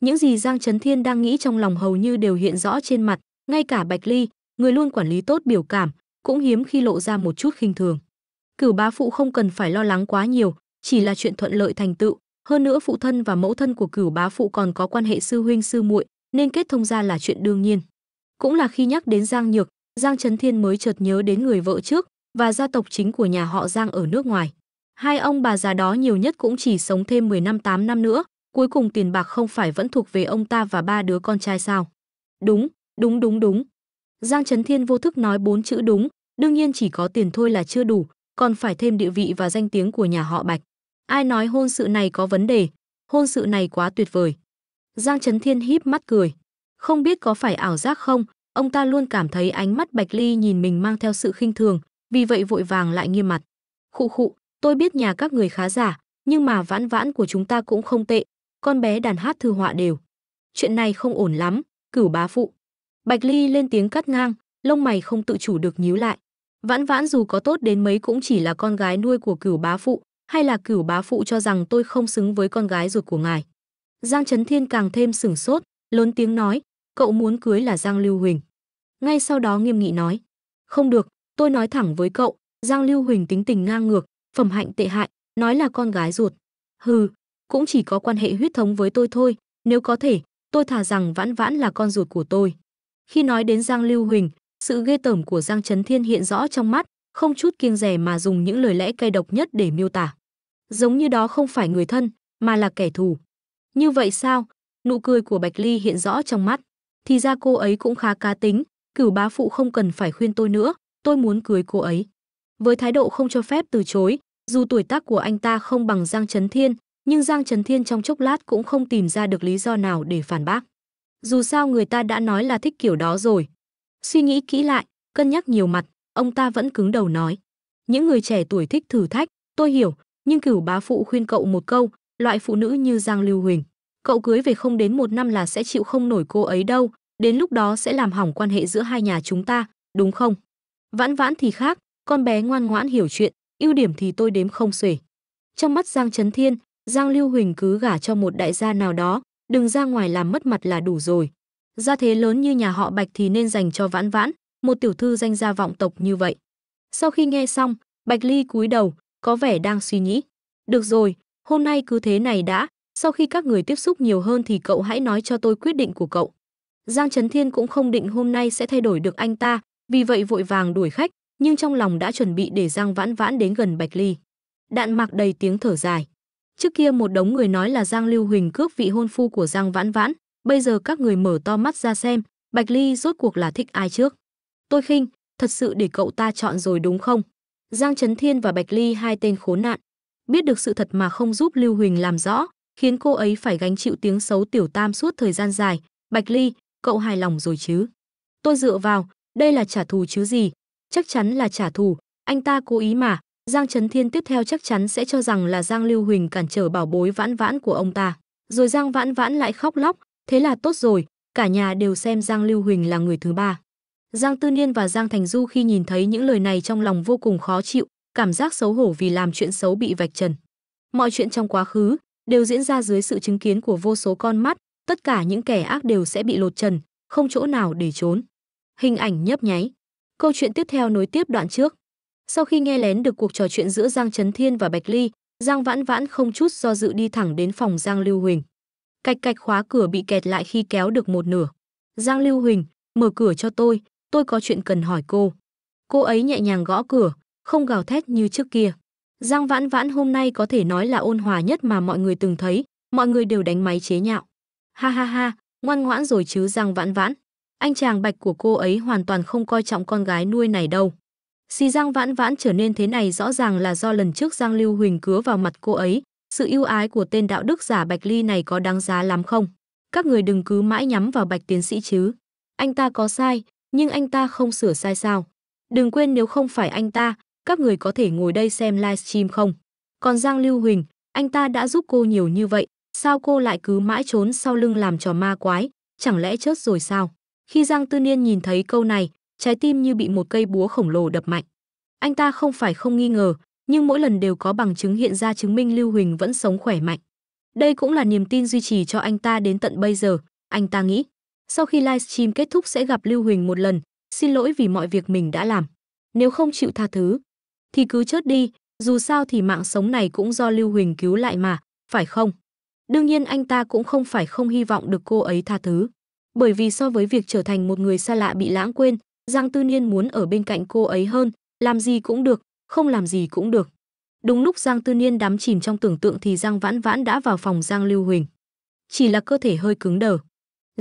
Những gì Giang Trấn Thiên đang nghĩ trong lòng hầu như đều hiện rõ trên mặt, ngay cả Bạch Ly, người luôn quản lý tốt biểu cảm, cũng hiếm khi lộ ra một chút khinh thường. Cửu bá phụ không cần phải lo lắng quá nhiều, chỉ là chuyện thuận lợi thành tựu, hơn nữa phụ thân và mẫu thân của cửu bá phụ còn có quan hệ sư huynh sư muội, nên kết thông gia là chuyện đương nhiên. Cũng là khi nhắc đến Giang Nhược, Giang Trấn Thiên mới chợt nhớ đến người vợ trước và gia tộc chính của nhà họ Giang ở nước ngoài. Hai ông bà già đó nhiều nhất cũng chỉ sống thêm 10 năm 8 năm nữa, cuối cùng tiền bạc không phải vẫn thuộc về ông ta và ba đứa con trai sao? Đúng, đúng đúng đúng. Giang Trấn Thiên vô thức nói bốn chữ đúng, đương nhiên chỉ có tiền thôi là chưa đủ, còn phải thêm địa vị và danh tiếng của nhà họ Bạch. Ai nói hôn sự này có vấn đề, hôn sự này quá tuyệt vời. Giang Trấn Thiên híp mắt cười. Không biết có phải ảo giác không, Ông ta luôn cảm thấy ánh mắt Bạch Ly nhìn mình mang theo sự khinh thường, vì vậy vội vàng lại nghiêm mặt. Khụ khụ, tôi biết nhà các người khá giả, nhưng mà vãn vãn của chúng ta cũng không tệ, con bé đàn hát thư họa đều. Chuyện này không ổn lắm, cửu bá phụ. Bạch Ly lên tiếng cắt ngang, lông mày không tự chủ được nhíu lại. Vãn vãn dù có tốt đến mấy cũng chỉ là con gái nuôi của cửu bá phụ, hay là cửu bá phụ cho rằng tôi không xứng với con gái ruột của ngài. Giang Trấn Thiên càng thêm sửng sốt, lớn tiếng nói, cậu muốn cưới là Giang Lưu Huỳnh. Ngay sau đó nghiêm nghị nói, không được, tôi nói thẳng với cậu, Giang Lưu Huỳnh tính tình ngang ngược, phẩm hạnh tệ hại, nói là con gái ruột. Hừ, cũng chỉ có quan hệ huyết thống với tôi thôi, nếu có thể, tôi thà rằng vãn vãn là con ruột của tôi. Khi nói đến Giang Lưu Huỳnh, sự ghê tởm của Giang Trấn Thiên hiện rõ trong mắt, không chút kiêng rẻ mà dùng những lời lẽ cay độc nhất để miêu tả. Giống như đó không phải người thân, mà là kẻ thù. Như vậy sao? Nụ cười của Bạch Ly hiện rõ trong mắt thì ra cô ấy cũng khá cá tính, cửu bá phụ không cần phải khuyên tôi nữa, tôi muốn cưới cô ấy. Với thái độ không cho phép từ chối, dù tuổi tác của anh ta không bằng Giang Trấn Thiên, nhưng Giang Trấn Thiên trong chốc lát cũng không tìm ra được lý do nào để phản bác. Dù sao người ta đã nói là thích kiểu đó rồi. Suy nghĩ kỹ lại, cân nhắc nhiều mặt, ông ta vẫn cứng đầu nói. Những người trẻ tuổi thích thử thách, tôi hiểu, nhưng cửu bá phụ khuyên cậu một câu, loại phụ nữ như Giang Lưu Huỳnh cậu cưới về không đến một năm là sẽ chịu không nổi cô ấy đâu, đến lúc đó sẽ làm hỏng quan hệ giữa hai nhà chúng ta, đúng không? Vãn vãn thì khác, con bé ngoan ngoãn hiểu chuyện, ưu điểm thì tôi đếm không xuể. Trong mắt Giang Trấn Thiên, Giang Lưu Huỳnh cứ gả cho một đại gia nào đó, đừng ra ngoài làm mất mặt là đủ rồi. Gia thế lớn như nhà họ Bạch thì nên dành cho vãn vãn, một tiểu thư danh gia vọng tộc như vậy. Sau khi nghe xong, Bạch Ly cúi đầu, có vẻ đang suy nghĩ. Được rồi, hôm nay cứ thế này đã, sau khi các người tiếp xúc nhiều hơn thì cậu hãy nói cho tôi quyết định của cậu. Giang Trấn Thiên cũng không định hôm nay sẽ thay đổi được anh ta, vì vậy vội vàng đuổi khách, nhưng trong lòng đã chuẩn bị để Giang Vãn Vãn đến gần Bạch Ly. Đạn mạc đầy tiếng thở dài. Trước kia một đống người nói là Giang Lưu Huỳnh cướp vị hôn phu của Giang Vãn Vãn, bây giờ các người mở to mắt ra xem, Bạch Ly rốt cuộc là thích ai trước. Tôi khinh, thật sự để cậu ta chọn rồi đúng không? Giang Trấn Thiên và Bạch Ly hai tên khốn nạn. Biết được sự thật mà không giúp Lưu Huỳnh làm rõ, khiến cô ấy phải gánh chịu tiếng xấu tiểu tam suốt thời gian dài. Bạch Ly, cậu hài lòng rồi chứ? Tôi dựa vào, đây là trả thù chứ gì? Chắc chắn là trả thù, anh ta cố ý mà. Giang Trấn Thiên tiếp theo chắc chắn sẽ cho rằng là Giang Lưu Huỳnh cản trở bảo bối vãn vãn của ông ta. Rồi Giang vãn vãn lại khóc lóc, thế là tốt rồi, cả nhà đều xem Giang Lưu Huỳnh là người thứ ba. Giang Tư Niên và Giang Thành Du khi nhìn thấy những lời này trong lòng vô cùng khó chịu, cảm giác xấu hổ vì làm chuyện xấu bị vạch trần. Mọi chuyện trong quá khứ, đều diễn ra dưới sự chứng kiến của vô số con mắt, tất cả những kẻ ác đều sẽ bị lột trần, không chỗ nào để trốn. Hình ảnh nhấp nháy. Câu chuyện tiếp theo nối tiếp đoạn trước. Sau khi nghe lén được cuộc trò chuyện giữa Giang Trấn Thiên và Bạch Ly, Giang Vãn Vãn không chút do dự đi thẳng đến phòng Giang Lưu Huỳnh. Cạch cạch khóa cửa bị kẹt lại khi kéo được một nửa. Giang Lưu Huỳnh, mở cửa cho tôi, tôi có chuyện cần hỏi cô. Cô ấy nhẹ nhàng gõ cửa, không gào thét như trước kia. Giang Vãn Vãn hôm nay có thể nói là ôn hòa nhất mà mọi người từng thấy, mọi người đều đánh máy chế nhạo. Ha ha ha, ngoan ngoãn rồi chứ Giang Vãn Vãn. Anh chàng Bạch của cô ấy hoàn toàn không coi trọng con gái nuôi này đâu. Xì Giang Vãn Vãn trở nên thế này rõ ràng là do lần trước Giang Lưu Huỳnh cứa vào mặt cô ấy, sự yêu ái của tên đạo đức giả Bạch Ly này có đáng giá lắm không? Các người đừng cứ mãi nhắm vào Bạch tiến sĩ chứ. Anh ta có sai, nhưng anh ta không sửa sai sao? Đừng quên nếu không phải anh ta, các người có thể ngồi đây xem livestream không? Còn Giang Lưu Huỳnh, anh ta đã giúp cô nhiều như vậy, sao cô lại cứ mãi trốn sau lưng làm trò ma quái, chẳng lẽ chết rồi sao? Khi Giang Tư Niên nhìn thấy câu này, trái tim như bị một cây búa khổng lồ đập mạnh. Anh ta không phải không nghi ngờ, nhưng mỗi lần đều có bằng chứng hiện ra chứng minh Lưu Huỳnh vẫn sống khỏe mạnh. Đây cũng là niềm tin duy trì cho anh ta đến tận bây giờ, anh ta nghĩ. Sau khi livestream kết thúc sẽ gặp Lưu Huỳnh một lần, xin lỗi vì mọi việc mình đã làm. Nếu không chịu tha thứ, thì cứ chớt đi, dù sao thì mạng sống này cũng do Lưu Huỳnh cứu lại mà, phải không? Đương nhiên anh ta cũng không phải không hy vọng được cô ấy tha thứ. Bởi vì so với việc trở thành một người xa lạ bị lãng quên, Giang Tư Niên muốn ở bên cạnh cô ấy hơn, làm gì cũng được, không làm gì cũng được. Đúng lúc Giang Tư Niên đắm chìm trong tưởng tượng thì Giang Vãn Vãn đã vào phòng Giang Lưu Huỳnh. Chỉ là cơ thể hơi cứng đờ.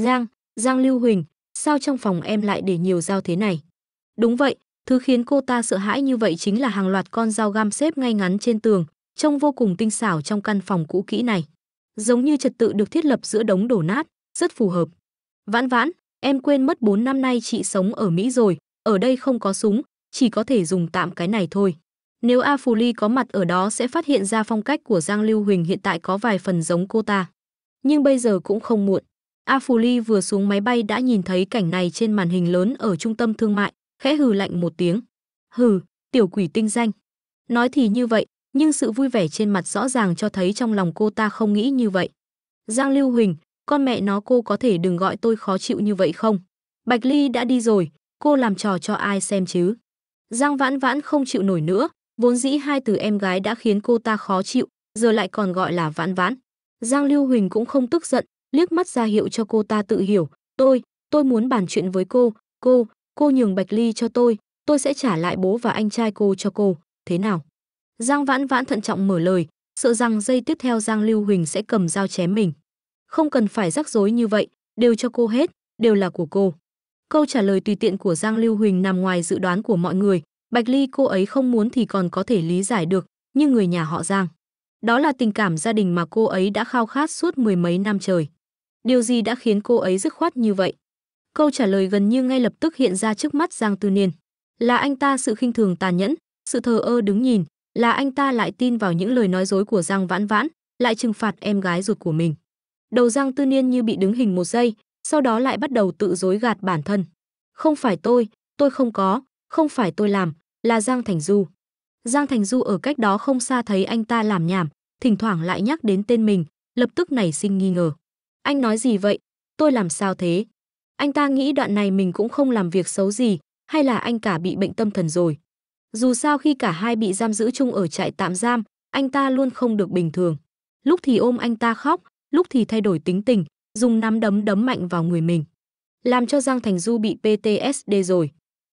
Giang, Giang Lưu Huỳnh, sao trong phòng em lại để nhiều dao thế này? Đúng vậy, Thứ khiến cô ta sợ hãi như vậy chính là hàng loạt con dao găm xếp ngay ngắn trên tường, trông vô cùng tinh xảo trong căn phòng cũ kỹ này. Giống như trật tự được thiết lập giữa đống đổ nát, rất phù hợp. Vãn vãn, em quên mất 4 năm nay chị sống ở Mỹ rồi, ở đây không có súng, chỉ có thể dùng tạm cái này thôi. Nếu A Phù Ly có mặt ở đó sẽ phát hiện ra phong cách của Giang Lưu Huỳnh hiện tại có vài phần giống cô ta. Nhưng bây giờ cũng không muộn. A Phù Ly vừa xuống máy bay đã nhìn thấy cảnh này trên màn hình lớn ở trung tâm thương mại, khẽ hừ lạnh một tiếng. Hừ, tiểu quỷ tinh danh. Nói thì như vậy, nhưng sự vui vẻ trên mặt rõ ràng cho thấy trong lòng cô ta không nghĩ như vậy. Giang Lưu Huỳnh, con mẹ nó cô có thể đừng gọi tôi khó chịu như vậy không? Bạch Ly đã đi rồi, cô làm trò cho ai xem chứ? Giang Vãn Vãn không chịu nổi nữa, vốn dĩ hai từ em gái đã khiến cô ta khó chịu, giờ lại còn gọi là Vãn Vãn. Giang Lưu Huỳnh cũng không tức giận, liếc mắt ra hiệu cho cô ta tự hiểu, tôi, tôi muốn bàn chuyện với cô, cô, cô nhường Bạch Ly cho tôi, tôi sẽ trả lại bố và anh trai cô cho cô, thế nào? Giang Vãn Vãn thận trọng mở lời, sợ rằng giây tiếp theo Giang Lưu Huỳnh sẽ cầm dao chém mình. Không cần phải rắc rối như vậy, đều cho cô hết, đều là của cô. Câu trả lời tùy tiện của Giang Lưu Huỳnh nằm ngoài dự đoán của mọi người, Bạch Ly cô ấy không muốn thì còn có thể lý giải được, nhưng người nhà họ Giang. Đó là tình cảm gia đình mà cô ấy đã khao khát suốt mười mấy năm trời. Điều gì đã khiến cô ấy dứt khoát như vậy? Câu trả lời gần như ngay lập tức hiện ra trước mắt Giang Tư Niên. Là anh ta sự khinh thường tàn nhẫn, sự thờ ơ đứng nhìn, là anh ta lại tin vào những lời nói dối của Giang Vãn Vãn, lại trừng phạt em gái ruột của mình. Đầu Giang Tư Niên như bị đứng hình một giây, sau đó lại bắt đầu tự dối gạt bản thân. Không phải tôi, tôi không có, không phải tôi làm, là Giang Thành Du. Giang Thành Du ở cách đó không xa thấy anh ta làm nhảm, thỉnh thoảng lại nhắc đến tên mình, lập tức nảy sinh nghi ngờ. Anh nói gì vậy? Tôi làm sao thế? Anh ta nghĩ đoạn này mình cũng không làm việc xấu gì, hay là anh cả bị bệnh tâm thần rồi. Dù sao khi cả hai bị giam giữ chung ở trại tạm giam, anh ta luôn không được bình thường. Lúc thì ôm anh ta khóc, lúc thì thay đổi tính tình, dùng nắm đấm đấm mạnh vào người mình. Làm cho Giang Thành Du bị PTSD rồi.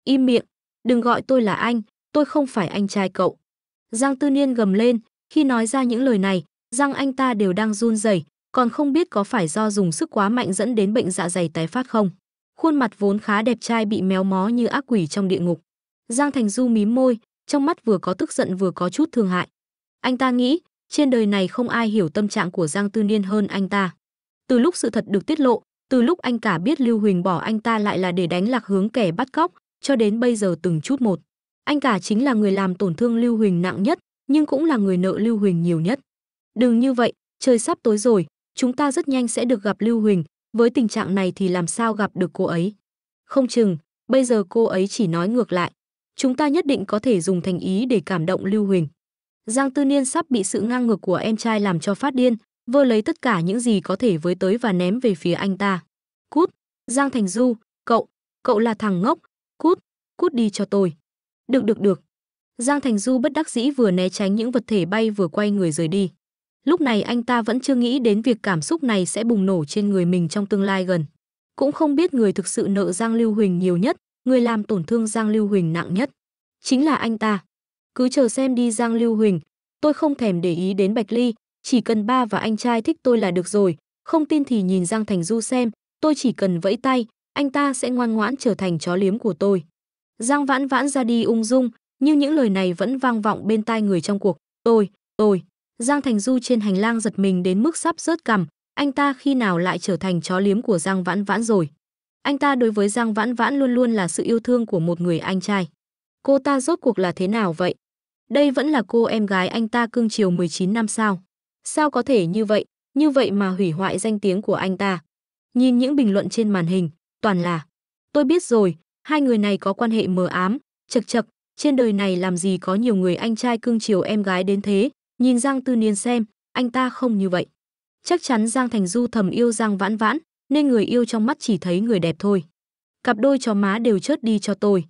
Im miệng, đừng gọi tôi là anh, tôi không phải anh trai cậu. Giang Tư Niên gầm lên, khi nói ra những lời này, Giang anh ta đều đang run rẩy, còn không biết có phải do dùng sức quá mạnh dẫn đến bệnh dạ dày tái phát không. Khuôn mặt vốn khá đẹp trai bị méo mó như ác quỷ trong địa ngục. Giang Thành Du mím môi, trong mắt vừa có tức giận vừa có chút thương hại. Anh ta nghĩ, trên đời này không ai hiểu tâm trạng của Giang Tư Niên hơn anh ta. Từ lúc sự thật được tiết lộ, từ lúc anh cả biết Lưu Huỳnh bỏ anh ta lại là để đánh lạc hướng kẻ bắt cóc, cho đến bây giờ từng chút một. Anh cả chính là người làm tổn thương Lưu Huỳnh nặng nhất, nhưng cũng là người nợ Lưu Huỳnh nhiều nhất. Đừng như vậy, trời sắp tối rồi, chúng ta rất nhanh sẽ được gặp Lưu Huỳnh, với tình trạng này thì làm sao gặp được cô ấy? Không chừng, bây giờ cô ấy chỉ nói ngược lại. Chúng ta nhất định có thể dùng thành ý để cảm động Lưu Huỳnh. Giang Tư Niên sắp bị sự ngang ngược của em trai làm cho phát điên, vơ lấy tất cả những gì có thể với tới và ném về phía anh ta. Cút, Giang Thành Du, cậu, cậu là thằng ngốc, cút, cút đi cho tôi. Được được được. Giang Thành Du bất đắc dĩ vừa né tránh những vật thể bay vừa quay người rời đi. Lúc này anh ta vẫn chưa nghĩ đến việc cảm xúc này sẽ bùng nổ trên người mình trong tương lai gần. Cũng không biết người thực sự nợ Giang Lưu Huỳnh nhiều nhất, người làm tổn thương Giang Lưu Huỳnh nặng nhất. Chính là anh ta. Cứ chờ xem đi Giang Lưu Huỳnh, tôi không thèm để ý đến Bạch Ly, chỉ cần ba và anh trai thích tôi là được rồi, không tin thì nhìn Giang Thành Du xem, tôi chỉ cần vẫy tay, anh ta sẽ ngoan ngoãn trở thành chó liếm của tôi. Giang vãn vãn ra đi ung dung, nhưng những lời này vẫn vang vọng bên tai người trong cuộc, tôi, tôi. Giang Thành Du trên hành lang giật mình đến mức sắp rớt cằm, anh ta khi nào lại trở thành chó liếm của Giang Vãn Vãn rồi. Anh ta đối với Giang Vãn Vãn luôn luôn là sự yêu thương của một người anh trai. Cô ta rốt cuộc là thế nào vậy? Đây vẫn là cô em gái anh ta cưng chiều 19 năm sao? Sao có thể như vậy, như vậy mà hủy hoại danh tiếng của anh ta? Nhìn những bình luận trên màn hình, toàn là Tôi biết rồi, hai người này có quan hệ mờ ám, chật chật, trên đời này làm gì có nhiều người anh trai cưng chiều em gái đến thế, Nhìn Giang Tư Niên xem, anh ta không như vậy. Chắc chắn Giang Thành Du thầm yêu Giang Vãn Vãn, nên người yêu trong mắt chỉ thấy người đẹp thôi. Cặp đôi chó má đều chớt đi cho tôi.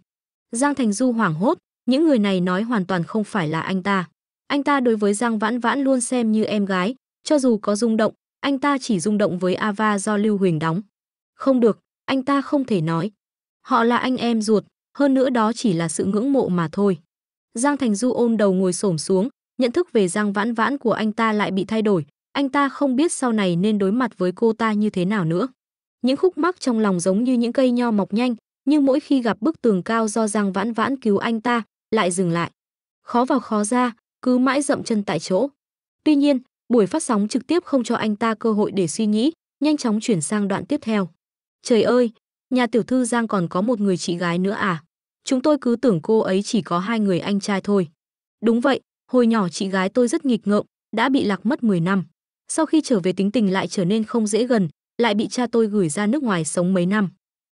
Giang Thành Du hoảng hốt, những người này nói hoàn toàn không phải là anh ta. Anh ta đối với Giang Vãn Vãn luôn xem như em gái, cho dù có rung động, anh ta chỉ rung động với Ava do Lưu Huỳnh đóng. Không được, anh ta không thể nói. Họ là anh em ruột, hơn nữa đó chỉ là sự ngưỡng mộ mà thôi. Giang Thành Du ôm đầu ngồi xổm xuống, nhận thức về Giang Vãn Vãn của anh ta lại bị thay đổi, anh ta không biết sau này nên đối mặt với cô ta như thế nào nữa. Những khúc mắc trong lòng giống như những cây nho mọc nhanh, nhưng mỗi khi gặp bức tường cao do Giang Vãn Vãn cứu anh ta, lại dừng lại. Khó vào khó ra, cứ mãi dậm chân tại chỗ. Tuy nhiên, buổi phát sóng trực tiếp không cho anh ta cơ hội để suy nghĩ, nhanh chóng chuyển sang đoạn tiếp theo. Trời ơi, nhà tiểu thư Giang còn có một người chị gái nữa à? Chúng tôi cứ tưởng cô ấy chỉ có hai người anh trai thôi. Đúng vậy, Hồi nhỏ chị gái tôi rất nghịch ngợm, đã bị lạc mất 10 năm. Sau khi trở về tính tình lại trở nên không dễ gần, lại bị cha tôi gửi ra nước ngoài sống mấy năm.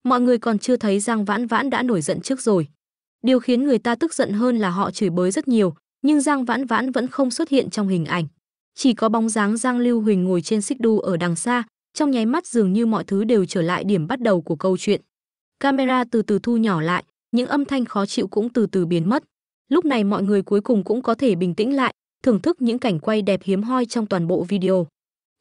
Mọi người còn chưa thấy Giang Vãn Vãn đã nổi giận trước rồi. Điều khiến người ta tức giận hơn là họ chửi bới rất nhiều, nhưng Giang Vãn Vãn vẫn không xuất hiện trong hình ảnh. Chỉ có bóng dáng Giang Lưu Huỳnh ngồi trên xích đu ở đằng xa, trong nháy mắt dường như mọi thứ đều trở lại điểm bắt đầu của câu chuyện. Camera từ từ thu nhỏ lại, những âm thanh khó chịu cũng từ từ biến mất lúc này mọi người cuối cùng cũng có thể bình tĩnh lại, thưởng thức những cảnh quay đẹp hiếm hoi trong toàn bộ video.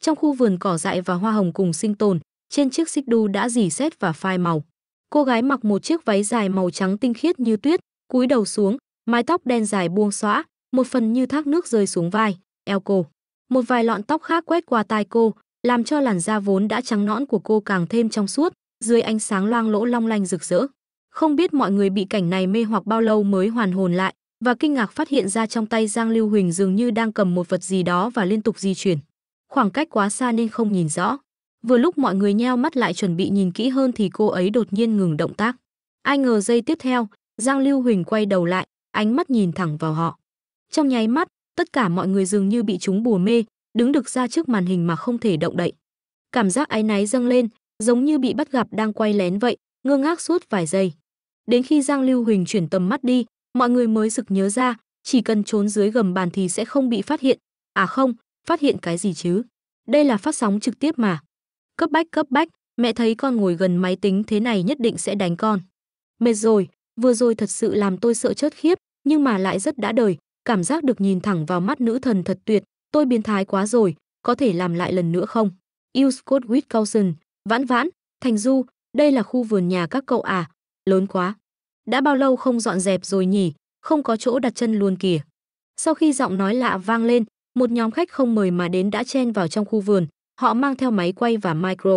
Trong khu vườn cỏ dại và hoa hồng cùng sinh tồn, trên chiếc xích đu đã dì xét và phai màu. Cô gái mặc một chiếc váy dài màu trắng tinh khiết như tuyết, cúi đầu xuống, mái tóc đen dài buông xõa, một phần như thác nước rơi xuống vai, eo cô. Một vài lọn tóc khác quét qua tai cô, làm cho làn da vốn đã trắng nõn của cô càng thêm trong suốt, dưới ánh sáng loang lỗ long lanh rực rỡ. Không biết mọi người bị cảnh này mê hoặc bao lâu mới hoàn hồn lại và kinh ngạc phát hiện ra trong tay Giang Lưu Huỳnh dường như đang cầm một vật gì đó và liên tục di chuyển. Khoảng cách quá xa nên không nhìn rõ. Vừa lúc mọi người nheo mắt lại chuẩn bị nhìn kỹ hơn thì cô ấy đột nhiên ngừng động tác. Ai ngờ giây tiếp theo, Giang Lưu Huỳnh quay đầu lại, ánh mắt nhìn thẳng vào họ. Trong nháy mắt, tất cả mọi người dường như bị chúng bùa mê, đứng được ra trước màn hình mà không thể động đậy. Cảm giác áy náy dâng lên, giống như bị bắt gặp đang quay lén vậy, ngơ ngác suốt vài giây. Đến khi Giang Lưu Huỳnh chuyển tầm mắt đi, mọi người mới sực nhớ ra, chỉ cần trốn dưới gầm bàn thì sẽ không bị phát hiện. À không, phát hiện cái gì chứ? Đây là phát sóng trực tiếp mà. Cấp bách cấp bách, mẹ thấy con ngồi gần máy tính thế này nhất định sẽ đánh con. Mệt rồi, vừa rồi thật sự làm tôi sợ chết khiếp, nhưng mà lại rất đã đời, cảm giác được nhìn thẳng vào mắt nữ thần thật tuyệt, tôi biến thái quá rồi, có thể làm lại lần nữa không? Yêu Scott Whitcauson, Vãn Vãn, Thành Du, đây là khu vườn nhà các cậu à, lớn quá. Đã bao lâu không dọn dẹp rồi nhỉ, không có chỗ đặt chân luôn kìa. Sau khi giọng nói lạ vang lên, một nhóm khách không mời mà đến đã chen vào trong khu vườn, họ mang theo máy quay và micro.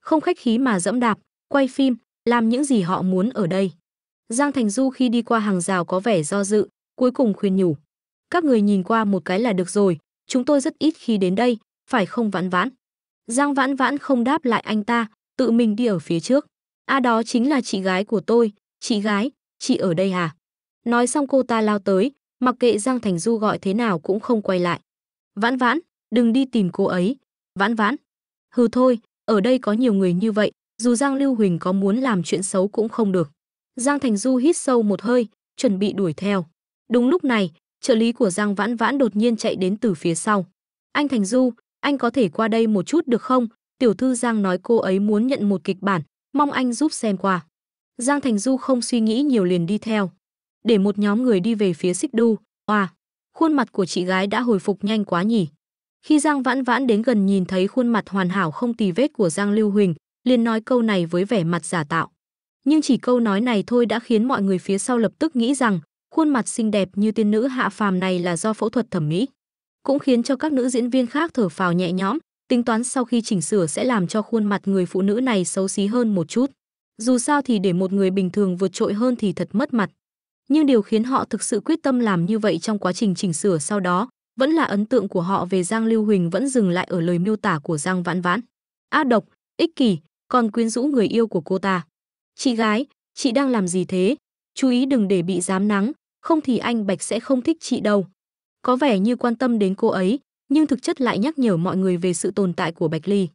Không khách khí mà dẫm đạp, quay phim, làm những gì họ muốn ở đây. Giang Thành Du khi đi qua hàng rào có vẻ do dự, cuối cùng khuyên nhủ. Các người nhìn qua một cái là được rồi, chúng tôi rất ít khi đến đây, phải không vãn vãn. Giang vãn vãn không đáp lại anh ta, tự mình đi ở phía trước a à đó chính là chị gái của tôi, chị gái, chị ở đây à? Nói xong cô ta lao tới, mặc kệ Giang Thành Du gọi thế nào cũng không quay lại. Vãn vãn, đừng đi tìm cô ấy. Vãn vãn. Hừ thôi, ở đây có nhiều người như vậy, dù Giang Lưu Huỳnh có muốn làm chuyện xấu cũng không được. Giang Thành Du hít sâu một hơi, chuẩn bị đuổi theo. Đúng lúc này, trợ lý của Giang Vãn Vãn đột nhiên chạy đến từ phía sau. Anh Thành Du, anh có thể qua đây một chút được không? Tiểu thư Giang nói cô ấy muốn nhận một kịch bản, mong anh giúp xem qua. Giang Thành Du không suy nghĩ nhiều liền đi theo. Để một nhóm người đi về phía xích đu, à, khuôn mặt của chị gái đã hồi phục nhanh quá nhỉ. Khi Giang Vãn Vãn đến gần nhìn thấy khuôn mặt hoàn hảo không tì vết của Giang Lưu Huỳnh, liền nói câu này với vẻ mặt giả tạo. Nhưng chỉ câu nói này thôi đã khiến mọi người phía sau lập tức nghĩ rằng khuôn mặt xinh đẹp như tiên nữ hạ phàm này là do phẫu thuật thẩm mỹ. Cũng khiến cho các nữ diễn viên khác thở phào nhẹ nhõm, Tính toán sau khi chỉnh sửa sẽ làm cho khuôn mặt người phụ nữ này xấu xí hơn một chút. Dù sao thì để một người bình thường vượt trội hơn thì thật mất mặt. Nhưng điều khiến họ thực sự quyết tâm làm như vậy trong quá trình chỉnh sửa sau đó vẫn là ấn tượng của họ về Giang Lưu Huỳnh vẫn dừng lại ở lời miêu tả của Giang Vãn Vãn. A độc, ích kỷ, còn quyến rũ người yêu của cô ta. Chị gái, chị đang làm gì thế? Chú ý đừng để bị dám nắng, không thì anh Bạch sẽ không thích chị đâu. Có vẻ như quan tâm đến cô ấy, nhưng thực chất lại nhắc nhở mọi người về sự tồn tại của Bạch Ly.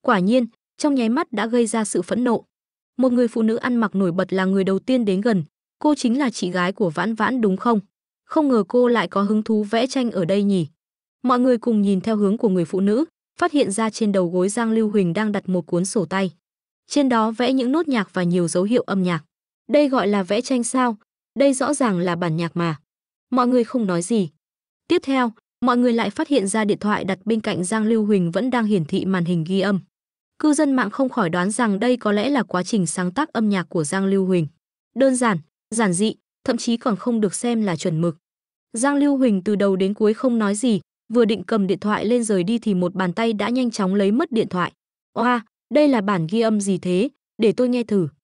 Quả nhiên, trong nháy mắt đã gây ra sự phẫn nộ. Một người phụ nữ ăn mặc nổi bật là người đầu tiên đến gần, cô chính là chị gái của Vãn Vãn đúng không? Không ngờ cô lại có hứng thú vẽ tranh ở đây nhỉ. Mọi người cùng nhìn theo hướng của người phụ nữ, phát hiện ra trên đầu gối Giang Lưu Huỳnh đang đặt một cuốn sổ tay. Trên đó vẽ những nốt nhạc và nhiều dấu hiệu âm nhạc. Đây gọi là vẽ tranh sao? Đây rõ ràng là bản nhạc mà. Mọi người không nói gì. Tiếp theo, mọi người lại phát hiện ra điện thoại đặt bên cạnh Giang Lưu Huỳnh vẫn đang hiển thị màn hình ghi âm. Cư dân mạng không khỏi đoán rằng đây có lẽ là quá trình sáng tác âm nhạc của Giang Lưu Huỳnh. Đơn giản, giản dị, thậm chí còn không được xem là chuẩn mực. Giang Lưu Huỳnh từ đầu đến cuối không nói gì, vừa định cầm điện thoại lên rời đi thì một bàn tay đã nhanh chóng lấy mất điện thoại. Oa, đây là bản ghi âm gì thế, để tôi nghe thử.